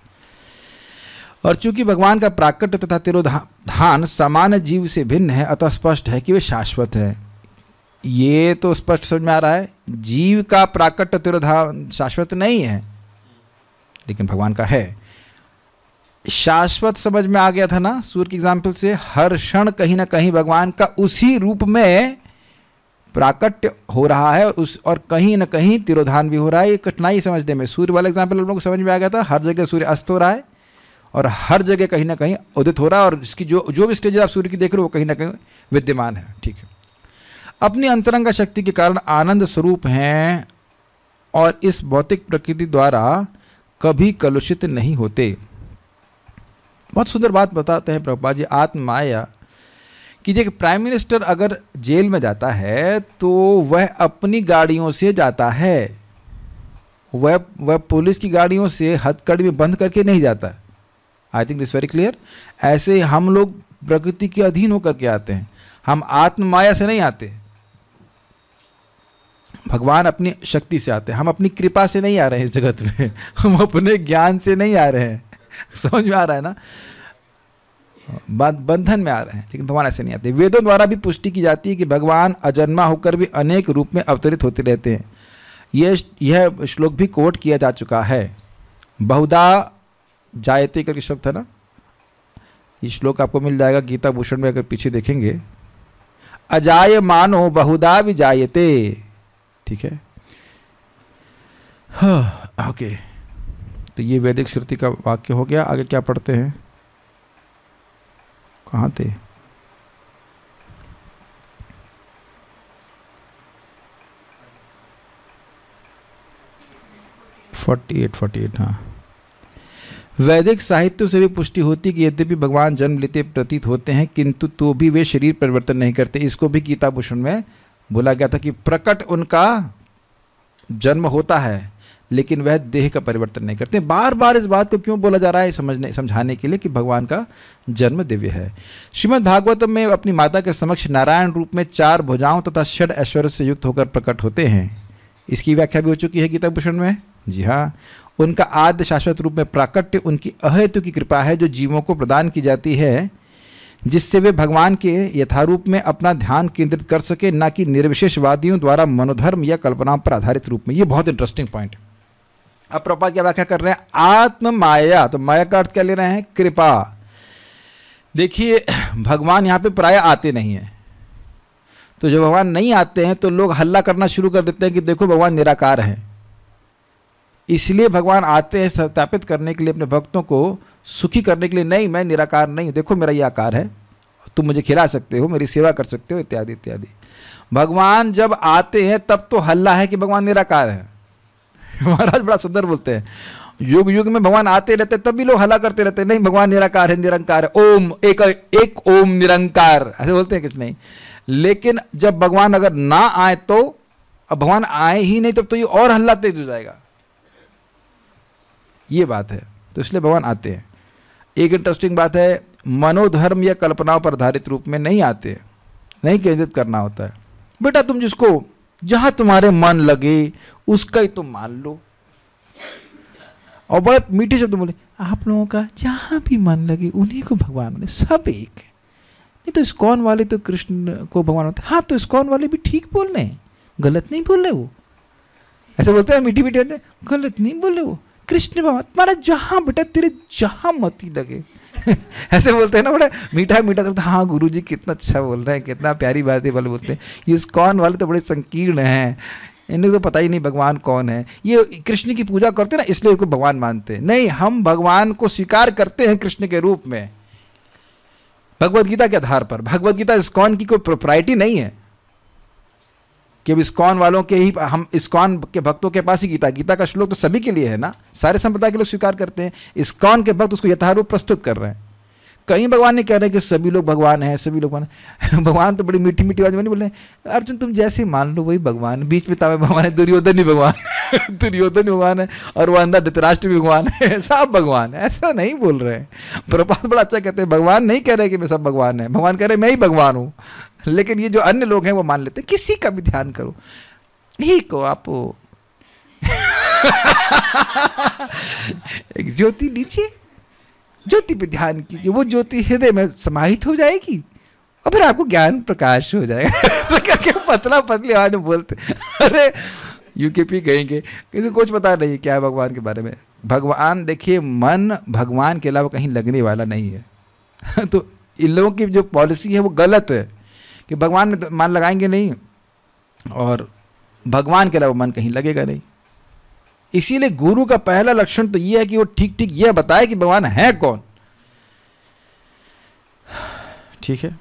और चूंकि भगवान का प्राकट्य तथा तिरोधान सामान्य जीव से भिन्न है अतः स्पष्ट है कि वे शाश्वत है ये तो स्पष्ट समझ में आ रहा है जीव का प्राकट तिरोधान शाश्वत नहीं है लेकिन भगवान का है शाश्वत समझ में आ गया था ना सूर्य के एग्जाम्पल से हर क्षण कहीं ना कहीं भगवान का उसी रूप में प्राकट्य हो रहा है उस और कहीं ना कहीं तिरोधान भी हो रहा है ये कठिनाई समझने में सूर्य वाला एग्जाम्पल हम लोग को समझ में आ गया था हर जगह सूर्य अस्त हो रहा है और हर जगह कहीं ना कहीं उदित हो रहा है और इसकी जो जो भी स्टेज आप सूर्य की देख रहे हो वो कहीं ना कहीं विद्यमान है ठीक है अपनी अंतरंग शक्ति के कारण आनंद स्वरूप हैं और इस भौतिक प्रकृति द्वारा कभी कलुषित नहीं होते बहुत सुंदर बात बताते हैं प्रभुपा जी आत्माया कि देखिए प्राइम मिनिस्टर अगर जेल में जाता है तो वह अपनी गाड़ियों से जाता है वह वह पुलिस की गाड़ियों से हथकड़ी में बंद करके नहीं जाता I think this very clear ऐसे हम लोग प्रकृति के अधीन होकर के आते हैं हम आत्ममाया से नहीं आते भगवान अपनी शक्ति से आते हैं हम अपनी कृपा से नहीं आ रहे हैं जगत में [LAUGHS] हम अपने ज्ञान से नहीं आ रहे हैं [LAUGHS] समझ में आ रहा है ना बंधन में आ रहे हैं लेकिन भगवान ऐसे नहीं आते वेदों द्वारा भी पुष्टि की जाती है कि भगवान अजन्मा होकर भी अनेक रूप में अवतरित होते रहते हैं यह यह श्लोक भी कोट किया जा चुका है बहुधा जायते करके शब्द है ना ये श्लोक आपको मिल जाएगा गीता भूषण में अगर पीछे देखेंगे अजाय मानो बहुधा भी जायते ठीक है हाँ ओके तो ये वैदिक श्रुति का वाक्य हो गया आगे क्या पढ़ते हैं कहाँ थे फोर्टी एट फोर्टी एट हाँ वैदिक साहित्य से भी पुष्टि होती कि यद्यपि भगवान जन्म लेते प्रतीत होते हैं किंतु तो भी वे शरीर परिवर्तन नहीं करते इसको भी गीता भूषण में बोला गया था कि प्रकट उनका जन्म होता है लेकिन वह देह का परिवर्तन नहीं करते बार बार इस बात को क्यों बोला जा रहा है समझने समझाने के लिए कि भगवान का जन्म दिव्य है श्रीमद् भागवतम में अपनी माता के समक्ष नारायण रूप में चार भुजाओं तथा षड ऐश्वर्य से युक्त होकर प्रकट होते हैं इसकी व्याख्या भी हो चुकी है गीता भूषण में जी हाँ उनका आद्य शाश्वत रूप में प्राकट्य उनकी अहेतु की कृपा है जो जीवों को प्रदान की जाती है जिससे वे भगवान के यथारूप में अपना ध्यान केंद्रित कर सके ना कि निर्विशेषवादियों द्वारा मनोधर्म या कल्पनाओं पर आधारित रूप में ये बहुत इंटरेस्टिंग पॉइंट है अब प्रपा क्या व्याख्या कर रहे हैं आत्म माया तो माया का अर्थ क्या ले रहे हैं कृपा देखिए भगवान यहाँ पे प्राय आते नहीं हैं तो जब भगवान नहीं आते हैं तो लोग हल्ला करना शुरू कर देते हैं कि देखो भगवान निराकार हैं इसलिए भगवान आते हैं स्थापित करने के लिए अपने भक्तों को सुखी करने के लिए नहीं मैं निराकार नहीं हूँ देखो मेरा ये आकार है तुम मुझे खिला सकते हो मेरी सेवा कर सकते हो इत्यादि इत्यादि भगवान जब आते हैं तब तो हल्ला है कि भगवान निराकार है [LAUGHS] महाराज बड़ा सुंदर बोलते हैं युग युग में भगवान आते रहते तब भी लोग हल्ला करते रहते नहीं भगवान निराकार है निरंकार है ओम एक एक ओम निरंकार ऐसे बोलते हैं कुछ नहीं लेकिन जब भगवान अगर ना आए तो अब भगवान आए ही नहीं तब तो ये और हल्ला तेज हो जाएगा ये बात है तो इसलिए भगवान आते हैं एक इंटरेस्टिंग बात है मनोधर्म या कल्पनाओं पर आधारित रूप में नहीं आते नहीं केंद्रित करना होता है बेटा तुम जिसको जहां तुम्हारे मन लगे उसका ही तुम मान लो और बड़े मीठे शब्द बोले आप लोगों का जहां भी मन लगे उन्हीं को भगवान माने सब एक है नहीं तो इसकोन वाले तो कृष्ण को भगवान होते हाँ तो इसकोन वाले भी ठीक बोल रहे हैं गलत नहीं बोल रहे वो ऐसे बोलते हैं मीठी मीठी गलत नहीं बोल रहे वो कृष्ण बाबा तुम्हारा जहाँ बेटा तेरे जहाँ मती लगे [LAUGHS] ऐसे बोलते हैं ना बड़ा मीठा मीठा तो हाँ गुरु जी कितना अच्छा बोल रहे हैं कितना प्यारी बात है वाले बोलते हैं ये कौन वाले तो बड़े संकीर्ण हैं इन्हें तो पता ही नहीं भगवान कौन है ये कृष्ण की पूजा करते ना इसलिए उनको भगवान मानते हैं नहीं हम भगवान को स्वीकार करते हैं कृष्ण के रूप में भगवदगीता के आधार पर भगवदगीता इस कौन की कोई प्रोपराइटी नहीं है कि अब इस्कॉन वालों के ही हम इस्कॉन के भक्तों के पास ही गीता गीता का श्लोक तो सभी के लिए है ना सारे संप्रदाय के लोग स्वीकार करते हैं इस्कॉन के भक्त उसको यथारूप प्रस्तुत कर रहे हैं कहीं भगवान ने कह रहे हैं कि सभी लोग भगवान हैं सभी लोग भगवान [LAUGHS] भगवान तो बड़ी मीठी मीठी आवाज में नहीं बोले अर्जुन तुम जैसे मान लो वही भगवान बीच में तावे भगवान है दुर्योधन ही भगवान [LAUGHS] दुर्योधन भगवान है और वह अंधा धृतराष्ट्र भी भगवान है [LAUGHS] सब भगवान है ऐसा नहीं बोल रहे हैं प्रभात बड़ा अच्छा कहते हैं भगवान नहीं कह रहे कि मैं सब भगवान है भगवान कह रहे मैं ही भगवान हूँ लेकिन ये जो अन्य लोग हैं वो मान लेते हैं किसी का भी ध्यान करो ही को आप एक ज्योति लीजिए ज्योति पे ध्यान कीजिए वो ज्योति हृदय में समाहित हो जाएगी और फिर आपको ज्ञान प्रकाश हो जाएगा [LAUGHS] तो पतला पतली आवाज में बोलते अरे यूकेपी कहेंगे किसी कुछ पता नहीं क्या है भगवान के बारे में भगवान देखिए मन भगवान के अलावा कहीं लगने वाला नहीं है [LAUGHS] तो इन लोगों की जो पॉलिसी है वो गलत है कि भगवान में तो मान लगाएंगे नहीं और भगवान के अलावा मन कहीं लगेगा नहीं इसीलिए गुरु का पहला लक्षण तो यह है कि वो ठीक ठीक यह बताए कि भगवान है कौन ठीक है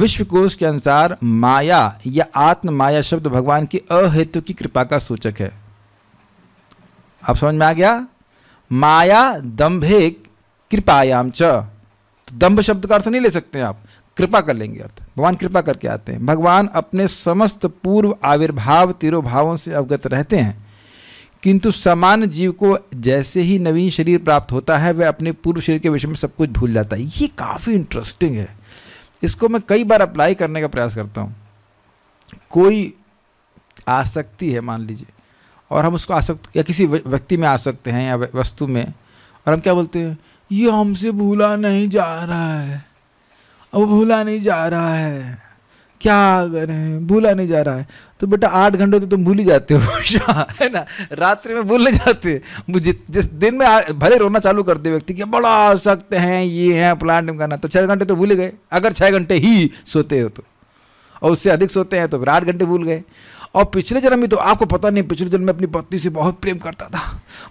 विश्वकोश के अनुसार माया या आत्म माया शब्द भगवान की अहेतु की कृपा का सूचक है आप समझ में आ गया माया दंभे कृपायाम च तो दम्भ शब्द का अर्थ नहीं ले सकते आप कृपा कर लेंगे अर्थ भगवान कृपा करके आते हैं भगवान अपने समस्त पूर्व आविर्भाव तिरोभावों से अवगत रहते हैं किंतु सामान्य जीव को जैसे ही नवीन शरीर प्राप्त होता है वह अपने पूर्व शरीर के विषय में सब कुछ भूल जाता है ये काफ़ी इंटरेस्टिंग है इसको मैं कई बार अप्लाई करने का प्रयास करता हूँ कोई आसक्ति है मान लीजिए और हम उसको आसक्त या किसी व्यक्ति में आ सकते हैं या वस्तु में और हम क्या बोलते हैं ये हमसे भूला नहीं जा रहा है अब भूला नहीं जा रहा है क्या करें भूला नहीं जा रहा है तो बेटा आठ घंटे तो तुम भूल ही जाते हो है ना रात्रि में भूल नहीं जाते मुझे जिस दिन में भले रोना चालू करते व्यक्ति कि बड़ा सख्त हैं ये हैं प्लांट करना तो छः घंटे तो भूल गए अगर छः घंटे ही सोते हो तो और उससे अधिक सोते हैं तो फिर आठ घंटे भूल गए और पिछले जन्म में तो आपको पता नहीं पिछले जन्म में अपनी पत्नी से बहुत प्रेम करता था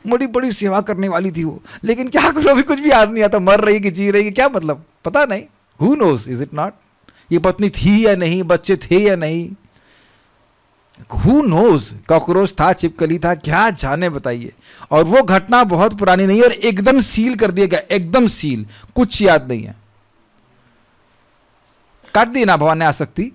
बड़ी बड़ी सेवा करने वाली थी वो लेकिन क्या करो अभी कुछ भी याद नहीं आता मर रही कि जी रही कि क्या मतलब पता नहीं who knows is it not ये पत्नी थी या नहीं बच्चे थे या नहीं हु नोज कॉकरोच था चिपकली था क्या जाने बताइए और वो घटना बहुत पुरानी नहीं है और एकदम सील कर दिया गया एकदम सील कुछ याद नहीं है काट दी ना भवान ने सकती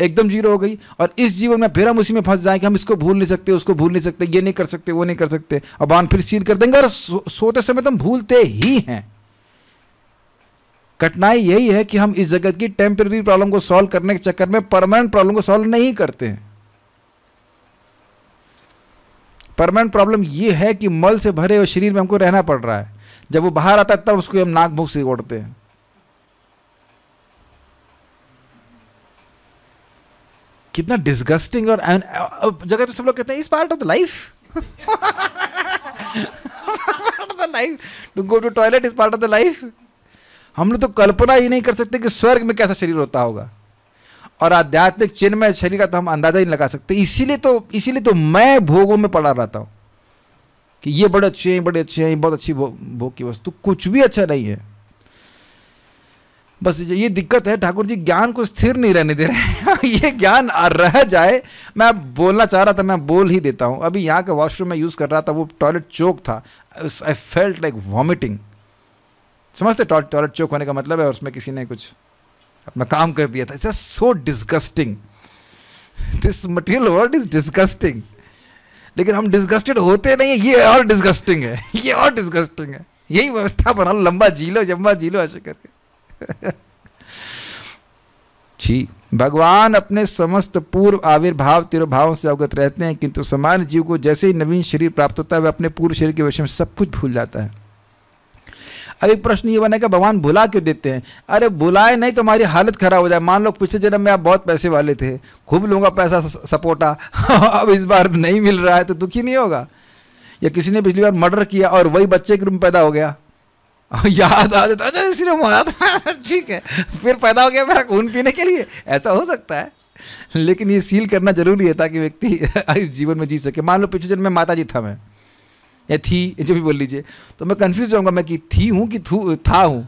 एकदम जीरो हो गई और इस जीवन में फिर हम उसी में फंस जाए कि हम इसको भूल नहीं सकते उसको भूल नहीं सकते ये नहीं कर सकते वो नहीं कर सकते अब आन फिर सील कर देंगे और सोते समय तो हम भूलते ही हैं कठिनाई यही है कि हम इस जगत की टेम्पररी प्रॉब्लम को सॉल्व करने के चक्कर में परमानेंट प्रॉब्लम को सॉल्व नहीं करते हैं परमानेंट प्रॉब्लम यह है कि मल से भरे हुए शरीर में हमको रहना पड़ रहा है जब वो बाहर आता है तब उसको हम नाक भूख से ओढ़ते हैं कितना डिस्गस्टिंग और जगह तो सब लोग कहते हैं इस part of the life life to go to toilet is part of the life हम लोग तो कल्पना ही नहीं कर सकते कि स्वर्ग में कैसा शरीर होता होगा और आध्यात्मिक चिन्ह में शरीर का तो हम अंदाजा ही नहीं लगा सकते इसीलिए तो इसीलिए तो मैं भोगों में पड़ा रहता हूँ कि ये बड़े अच्छे हैं बड़े अच्छे हैं बहुत अच्छी भोग की वस्तु कुछ भी अच्छा नहीं है बस ये दिक्कत है ठाकुर जी ज्ञान को स्थिर नहीं रहने दे रहे [LAUGHS] ये ज्ञान रह जाए मैं बोलना चाह रहा था मैं बोल ही देता हूँ अभी यहाँ के वॉशरूम में यूज़ कर रहा था वो टॉयलेट चौक था आई फेल्ट लाइक वॉमिटिंग समझते टॉयलेट चौक होने का मतलब है और उसमें किसी ने कुछ अपना काम कर दिया था it's so disgusting this material world is disgusting लेकिन हम डिस्गस्टेड होते नहीं ये और डिस्गस्टिंग है [LAUGHS] ये और डिस्गस्टिंग है यही व्यवस्था बना लंबा जी लो जम्बा जी लो ऐसे करके जी [LAUGHS] भगवान अपने समस्त पूर्व आविर्भाव तिरुभावों से अवगत रहते हैं किंतु समान जीव को जैसे ही नवीन शरीर प्राप्त होता है वह अपने पूर्व शरीर के विषय में सब कुछ भूल जाता है अब एक प्रश्न ये बनेगा भगवान भुला क्यों देते हैं अरे भुलाए नहीं तो हमारी हालत खराब हो जाए मान लो पिछले जन्म में आप बहुत पैसे वाले थे खूब का पैसा सपोटा [LAUGHS] अब इस बार नहीं मिल रहा है तो दुखी नहीं होगा या किसी ने पिछली बार मर्डर किया और वही बच्चे के रूप में पैदा हो गया [LAUGHS] याद आ जाता अच्छा इसी में था [LAUGHS] ठीक है फिर पैदा हो गया मेरा खून पीने के लिए ऐसा हो सकता है लेकिन ये सील करना जरूरी है ताकि व्यक्ति [LAUGHS] इस जीवन में जी सके मान लो पिछले जन्म में माता जी था मैं या थी जो भी बोल लीजिए तो मैं कंफ्यूज जाऊंगा मैं कि थी हूँ कि थू था हूँ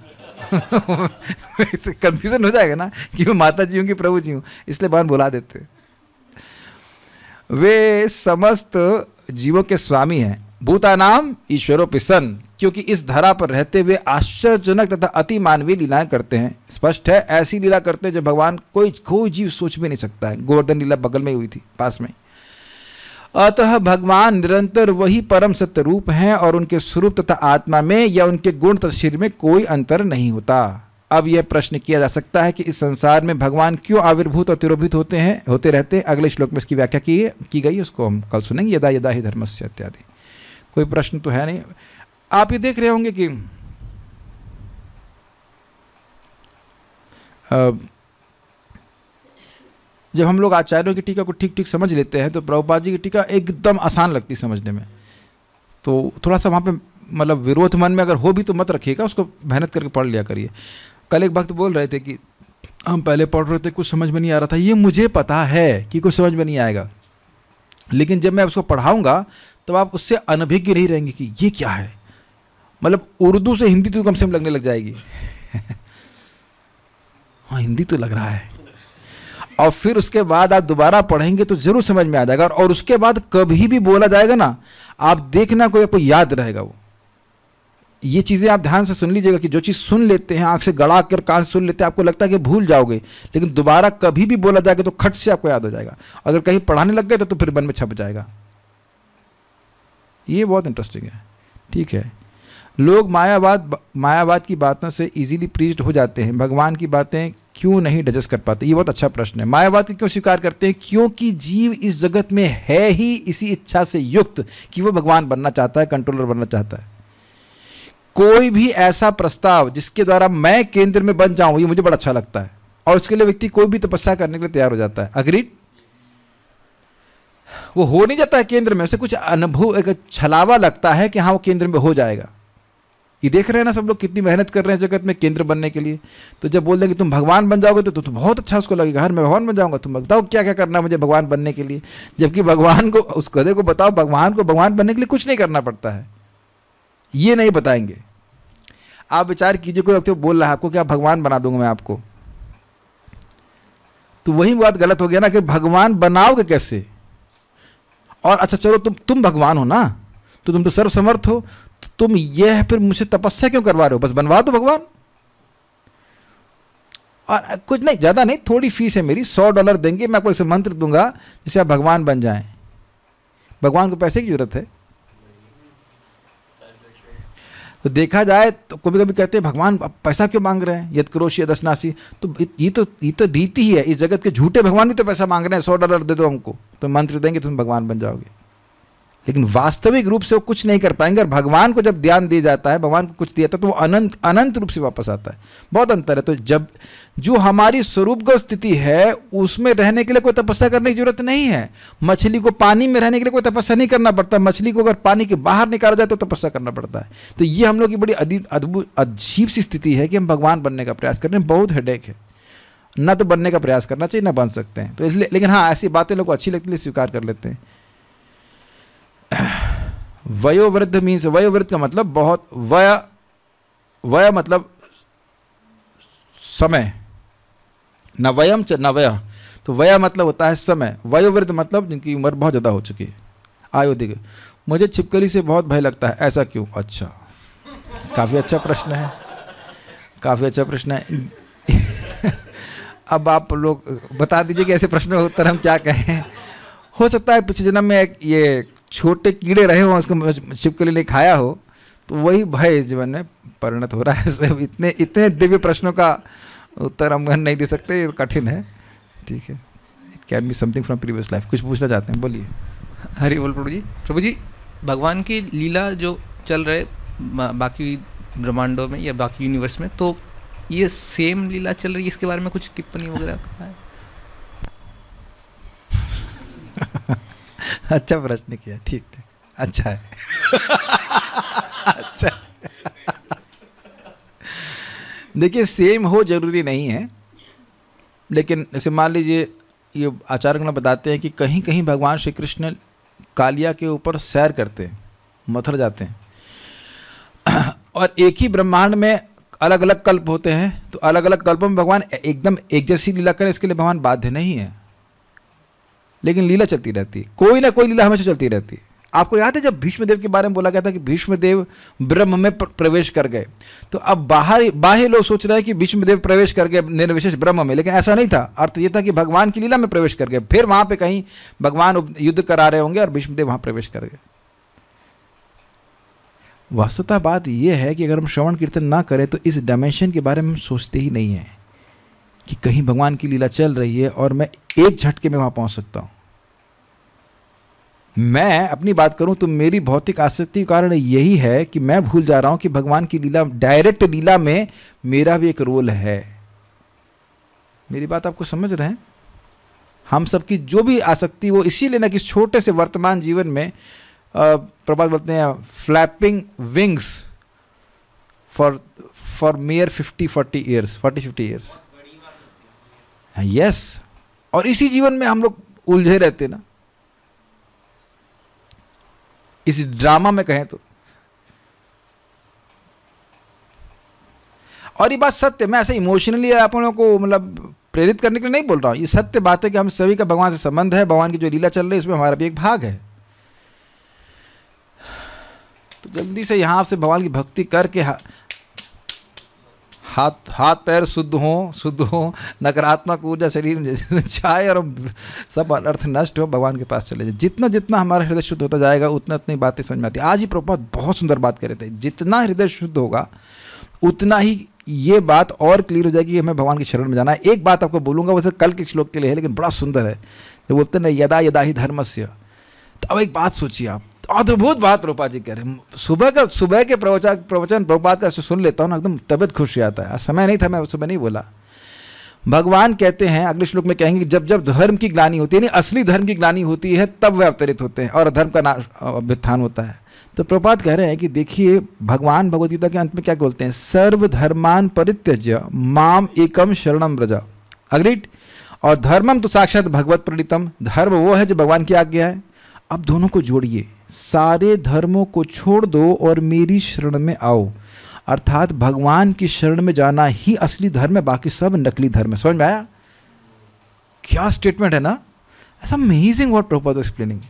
कन्फ्यूजन हो जाएगा ना कि मैं माता जी हूँ कि प्रभु जी हूँ इसलिए भगवान बुला देते वे समस्त जीवों के स्वामी हैं नाम ईश्वरों पिसन क्योंकि इस धरा पर रहते हुए आश्चर्यजनक तथा अति मानवीय लीलाएं करते हैं स्पष्ट है ऐसी लीला करते हैं जो भगवान कोई कोई जीव सोच भी नहीं सकता है गोवर्धन लीला बगल में हुई थी पास में अतः भगवान निरंतर वही परम सत्य रूप हैं और उनके स्वरूप तथा आत्मा में या उनके गुण तथा शरीर में कोई अंतर नहीं होता अब यह प्रश्न किया जा सकता है कि इस संसार में भगवान क्यों आविर्भूत और तिरोभित होते हैं होते रहते हैं अगले श्लोक में इसकी व्याख्या की की गई उसको हम कल सुनेंगे यदा यदा ही धर्मस्य इत्यादि कोई प्रश्न तो है नहीं आप ये देख रहे होंगे कि जब हम लोग आचार्यों की टीका को ठीक ठीक समझ लेते हैं तो प्रभुपाद जी की टीका एकदम आसान लगती समझने में तो थोड़ा सा वहाँ पे मतलब विरोध मन में अगर हो भी तो मत रखिएगा उसको मेहनत करके पढ़ लिया करिए कल एक भक्त बोल रहे थे कि हम पहले पढ़ रहे थे कुछ समझ में नहीं आ रहा था ये मुझे पता है कि कुछ समझ में नहीं आएगा लेकिन जब मैं उसको पढ़ाऊँगा तब तो आप उससे अनभिज्ञ नहीं रहेंगे कि ये क्या है मतलब उर्दू से हिंदी तो कम से कम लगने लग जाएगी [LAUGHS] हाँ हिंदी तो लग रहा है और फिर उसके बाद आप दोबारा पढ़ेंगे तो जरूर समझ में आ जाएगा और उसके बाद कभी भी बोला जाएगा ना आप देखना कोई आपको याद रहेगा वो ये चीज़ें आप ध्यान से सुन लीजिएगा कि जो चीज़ सुन लेते हैं आँख से गड़ा कर कान से सुन लेते हैं आपको लगता है कि भूल जाओगे लेकिन दोबारा कभी भी बोला जाएगा तो खट से आपको याद हो जाएगा अगर कहीं पढ़ाने लग गए तो, तो फिर मन में छप जाएगा ये बहुत इंटरेस्टिंग है ठीक है लोग मायावाद मायावाद की बातों से इजीली प्रीज्ड हो जाते हैं भगवान की बातें क्यों नहीं डजस्ट कर पाते ये बहुत अच्छा प्रश्न है मायावाद को क्यों स्वीकार करते हैं क्योंकि जीव इस जगत में है ही इसी इच्छा से युक्त कि वो भगवान बनना चाहता है कंट्रोलर बनना चाहता है कोई भी ऐसा प्रस्ताव जिसके द्वारा मैं केंद्र में बन जाऊं ये मुझे बड़ा अच्छा लगता है और उसके लिए व्यक्ति कोई भी तपस्या करने के लिए तैयार हो जाता है अग्रीड वो हो नहीं जाता है केंद्र में उसे कुछ अनुभव एक छलावा लगता है कि हाँ वो केंद्र में हो जाएगा ये देख रहे हैं ना सब लोग कितनी मेहनत कर रहे हैं जगत में केंद्र बनने के लिए तो जब बोल देंगे तुम भगवान बन जाओगे तो तुम तो बहुत अच्छा उसको लगेगा हर मैं भगवान बन जाऊंगा तुम बताओ क्या क्या करना मुझे भगवान बनने के लिए जबकि भगवान को उस गधे को बताओ भगवान को भगवान बनने के लिए कुछ नहीं करना पड़ता है ये नहीं बताएंगे आप विचार कीजिए कोई व्यक्ति बोल रहा है आपको क्या भगवान बना दूंगा मैं आपको तो वही बात गलत हो गया ना कि भगवान बनाओगे कैसे और अच्छा चलो तुम तुम भगवान हो ना तो तुम तो सर्वसमर्थ हो तो तुम यह फिर मुझसे तपस्या क्यों करवा रहे हो बस बनवा दो भगवान और कुछ नहीं ज़्यादा नहीं थोड़ी फीस है मेरी सौ डॉलर देंगे मैं आपको ऐसे मंत्र दूंगा जिससे आप भगवान बन जाए भगवान को पैसे की जरूरत है तो देखा जाए तो कभी कभी कहते हैं भगवान पैसा क्यों मांग रहे हैं यद क्रोश यद अशनासी तो ये तो ये तो रीति ही है इस जगत के झूठे भगवान भी तो पैसा मांग रहे हैं सौ डॉलर दे दो हमको तो मंत्र देंगे तुम भगवान बन जाओगे लेकिन वास्तविक रूप से वो कुछ नहीं कर पाएंगे और भगवान को जब ध्यान दिया जाता है भगवान को कुछ दिया जाता है तो वो अनंत अनंत रूप से वापस आता है बहुत अंतर है तो जब जो हमारी स्वरूपगत स्थिति है उसमें रहने के लिए कोई तपस्या करने की जरूरत नहीं है मछली को पानी में रहने के लिए कोई तपस्या नहीं करना पड़ता मछली को अगर पानी के बाहर निकाला जाए तो तपस्या करना पड़ता है तो ये हम लोग की बड़ी अद्भुत अजीब सी स्थिति है कि हम भगवान बनने का प्रयास कर रहे हैं बहुत हेडेक है ना तो बनने का प्रयास करना चाहिए ना बन सकते हैं तो इसलिए लेकिन हाँ ऐसी बातें लोग को अच्छी लगती है स्वीकार कर लेते हैं [SIGHS] वयोवृद्ध मीन्स वयोवृद्ध का मतलब बहुत वय वय मतलब समय न वयम च न वय तो वय मतलब होता है समय वयोवृद्ध मतलब जिनकी उम्र बहुत ज़्यादा हो चुकी है आयो दिख मुझे छिपकली से बहुत भय लगता है ऐसा क्यों अच्छा काफ़ी अच्छा प्रश्न है काफ़ी अच्छा प्रश्न है [LAUGHS] अब आप लोग बता दीजिए कि ऐसे प्रश्नों का उत्तर हम क्या कहें हो सकता है पिछले जन्म में एक ये छोटे कीड़े रहे हों उसको छिपकली लिए खाया हो तो वही भय इस जीवन में परिणत हो रहा है [LAUGHS] सब इतने इतने दिव्य प्रश्नों का उत्तर हम नहीं दे सकते ये तो कठिन है ठीक है it can be something from previous life कुछ पूछना चाहते हैं बोलिए हरी बोल प्रभु जी प्रभु जी भगवान की लीला जो चल रहे बाकी ब्रह्मांडों में या बाकी यूनिवर्स में तो ये सेम लीला चल रही है इसके बारे में कुछ टिप्पणी वगैरह [LAUGHS] [LAUGHS] [LAUGHS] अच्छा प्रश्न किया ठीक ठीक अच्छा है [LAUGHS] अच्छा देखिए सेम हो जरूरी नहीं है लेकिन जैसे मान लीजिए ये आचार्य बताते हैं कि कहीं कहीं भगवान श्री कृष्ण कालिया के ऊपर सैर करते हैं मथुर जाते हैं [CLEARS THROAT] और एक ही ब्रह्मांड में अलग अलग कल्प होते हैं तो अलग अलग कल्पों में भगवान एकदम एक जैसी लीला करें इसके लिए भगवान बाध्य नहीं है लेकिन लीला चलती रहती है कोई ना कोई लीला हमेशा चलती रहती है आपको याद है जब भीष्मदेव के बारे में बोला गया था कि भीष्मदेव ब्रह्म में प्रवेश कर गए तो अब बाहर बाहर लोग सोच रहे हैं कि भीष्मदेव प्रवेश कर गए निर्विशेष ब्रह्म में लेकिन ऐसा नहीं था अर्थ ये था कि भगवान की लीला में प्रवेश कर गए फिर वहां पे कहीं भगवान युद्ध करा रहे होंगे और भीष्मदेव वहां प्रवेश कर गए वास्तुता बात यह है कि अगर हम श्रवण कीर्तन ना करें तो इस डायमेंशन के बारे में हम सोचते ही नहीं है कि कहीं भगवान की लीला चल रही है और मैं एक झटके में वहां पहुंच सकता हूं मैं अपनी बात करूं तो मेरी भौतिक आसक्ति कारण यही है कि मैं भूल जा रहा हूं कि भगवान की लीला डायरेक्ट लीला में मेरा भी एक रोल है मेरी बात आपको समझ रहे हैं हम सबकी जो भी आसक्ति वो इसीलिए ना कि छोटे से वर्तमान जीवन में प्रभात बोलते हैं flapping wings for for mere fifty forty years forty fifty years yes और इसी जीवन में हम लोग उलझे रहते ना इस ड्रामा में कहें तो और ये बात सत्य मैं ऐसे इमोशनली आप लोगों को मतलब प्रेरित करने के लिए नहीं बोल रहा हूँ ये सत्य बात है कि हम सभी का भगवान से संबंध है भगवान की जो लीला चल रही है उसमें हमारा भी एक भाग है तो जल्दी से यहाँ से भगवान की भक्ति करके हाथ हाथ पैर शुद्ध हों शुद्ध हों नकारात्मक ऊर्जा शरीर में छाए [LAUGHS] और सब अर्थ नष्ट हो भगवान के पास चले जाए जितना जितना हमारा हृदय शुद्ध होता जाएगा उतना उतनी बातें समझ में आती आज ही प्रभात बहुत सुंदर बात कर रहे थे जितना हृदय शुद्ध होगा उतना ही ये बात और क्लियर हो जाएगी कि हमें भगवान के शरण में जाना है एक बात आपको बोलूँगा वैसे कल के श्लोक के लिए है लेकिन बड़ा सुंदर है जो बोलते ना यदा यदा ही से तो अब एक बात सोचिए आप अद्भुत बात रूपा जी कह रहे सुबह का सुबह के प्रवचन प्रवचन प्रभुपाद का सुन लेता हूँ ना एकदम तबियत खुश आता है समय नहीं था मैं उस समय नहीं बोला भगवान कहते हैं अगले श्लोक में कहेंगे जब जब धर्म की ग्लानी होती है यानी असली धर्म की ग्लानी होती है तब वह अवतरित होते हैं और धर्म का नाश अभ्युत्थान होता है तो प्रपात कह रहे हैं कि देखिए भगवान भगवदगीता के अंत में क्या बोलते हैं सर्वधर्मान परित्यज्य माम एकम शरणम रजा अग्रीट और धर्मम तो साक्षात भगवत प्रणीतम धर्म वो है जो भगवान की आज्ञा है अब दोनों को जोड़िए सारे धर्मों को छोड़ दो और मेरी शरण में आओ अर्थात भगवान की शरण में जाना ही असली धर्म है बाकी सब नकली धर्म है समझ में आया क्या स्टेटमेंट है ना ऐसा अमेजिंग वॉट प्रपोज एक्सप्लेनिंग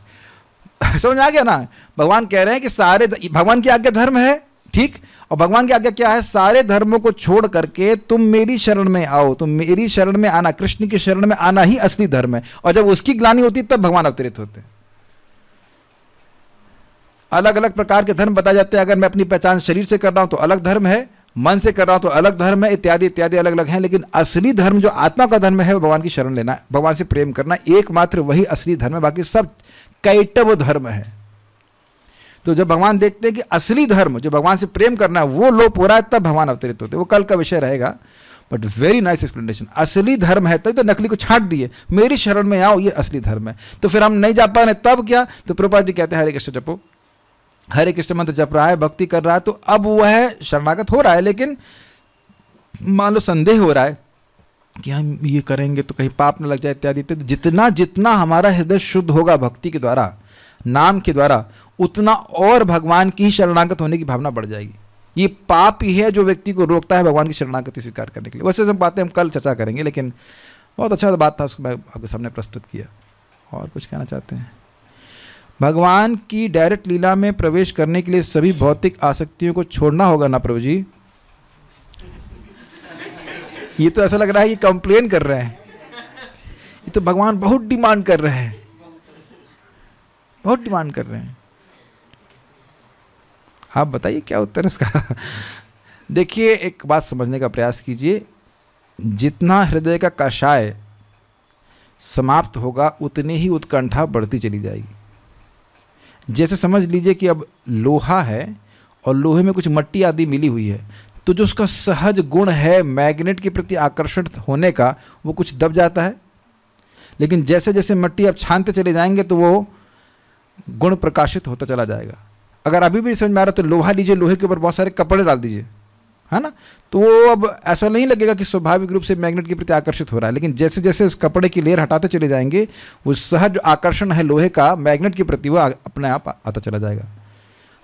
समझ आ गया ना भगवान कह रहे हैं कि सारे भगवान की आज्ञा धर्म है ठीक और भगवान की आज्ञा क्या है सारे धर्मों को छोड़ करके तुम मेरी शरण में आओ तुम मेरी शरण में आना कृष्ण की शरण में आना ही असली धर्म है और जब उसकी ग्लानी होती तब भगवान अवतरित होते हैं अलग अलग प्रकार के धर्म बताए जाते हैं अगर मैं अपनी पहचान शरीर से कर रहा हूँ तो अलग धर्म है मन से कर रहा हूँ तो अलग धर्म है इत्यादि इत्यादि अलग अलग हैं लेकिन असली धर्म जो आत्मा का धर्म है वो भगवान की शरण लेना भगवान से प्रेम करना एकमात्र वही असली धर्म है बाकी सब कैटव धर्म है तो जब भगवान देखते हैं कि असली धर्म जो भगवान से प्रेम करना है वो लोप हो रहा है तब भगवान अवतरित होते हैं वो कल का विषय रहेगा बट वेरी नाइस एक्सप्लेनेशन असली धर्म है तभी तो, तो नकली को छाट दिए मेरी शरण में आओ ये असली धर्म है तो फिर हम नहीं जा पा रहे तब क्या तो प्रपा जी कहते हैं हरे कृष्ण जपो हरे कृष्ण मंत्र जप रहा है भक्ति कर रहा है तो अब वह शरणागत हो रहा है लेकिन मान लो संदेह हो रहा है कि हम ये करेंगे तो कहीं पाप न लग जाए इत्यादि तो जितना जितना हमारा हृदय शुद्ध होगा भक्ति के द्वारा नाम के द्वारा उतना और भगवान की ही शरणागत होने की भावना बढ़ जाएगी ये पाप ही है जो व्यक्ति को रोकता है भगवान की शरणागति स्वीकार करने के लिए वैसे सब बातें हम कल चर्चा करेंगे लेकिन बहुत अच्छा बात था उसको मैं आपके सामने प्रस्तुत किया और कुछ कहना चाहते हैं भगवान की डायरेक्ट लीला में प्रवेश करने के लिए सभी भौतिक आसक्तियों को छोड़ना होगा ना प्रभु जी ये तो ऐसा लग रहा है कि कंप्लेन कर रहे हैं ये तो भगवान बहुत डिमांड कर रहे हैं बहुत डिमांड कर रहे हैं आप बताइए क्या उत्तर है इसका देखिए एक बात समझने का प्रयास कीजिए जितना हृदय का कषाय समाप्त होगा उतनी ही उत्कंठा बढ़ती चली जाएगी जैसे समझ लीजिए कि अब लोहा है और लोहे में कुछ मट्टी आदि मिली हुई है तो जो उसका सहज गुण है मैग्नेट के प्रति आकर्षण होने का वो कुछ दब जाता है लेकिन जैसे जैसे मट्टी आप छानते चले जाएंगे तो वो गुण प्रकाशित होता चला जाएगा अगर अभी भी समझ में आ रहा है तो लोहा लीजिए लोहे के ऊपर बहुत सारे कपड़े डाल दीजिए है ना तो वो अब ऐसा नहीं लगेगा कि स्वाभाविक रूप से मैग्नेट के प्रति आकर्षित हो रहा है लेकिन जैसे जैसे उस कपड़े की लेयर हटाते चले जाएंगे वो सहज आकर्षण है लोहे का मैग्नेट के प्रति वो अपने आप आता चला जाएगा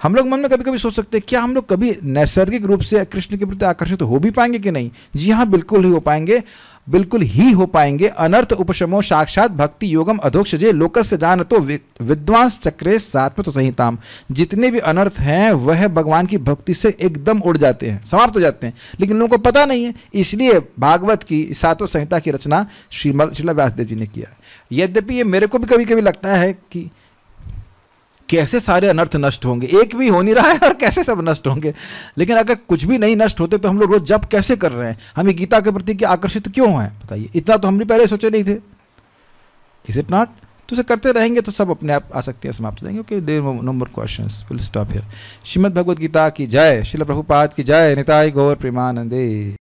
हम लोग मन में कभी कभी सोच सकते हैं क्या हम लोग कभी नैसर्गिक रूप से कृष्ण के प्रति आकर्षित हो भी पाएंगे कि नहीं जी हाँ बिल्कुल ही हो पाएंगे बिल्कुल ही हो पाएंगे अनर्थ उपशमो साक्षात भक्ति योगम अधोक्ष लोकस लोकस्य जान तो विद्वांस चक्रे में तो संहिताम जितने भी अनर्थ हैं वह भगवान की भक्ति से एकदम उड़ जाते हैं समाप्त हो जाते हैं लेकिन लोगों को पता नहीं है इसलिए भागवत की सातों संहिता की रचना श्रीमल शिला व्यासदेव जी ने किया यद्यपि ये मेरे को भी कभी कभी लगता है कि कैसे सारे अनर्थ नष्ट होंगे एक भी हो नहीं रहा है और कैसे सब नष्ट होंगे लेकिन अगर कुछ भी नहीं नष्ट होते तो हम लोग रोज जप कैसे कर रहे हैं हमें गीता के प्रति आकर्षित क्यों हैं बताइए इतना तो हमने पहले सोचे नहीं थे इज इट नॉट तो उसे करते रहेंगे तो सब अपने आप हैं समाप्त हो जाएंगे okay their number question will stop here Shrimad Bhagavad Gita की जय शिल प्रभुपाद की जय निताय गौर प्रेमानंदे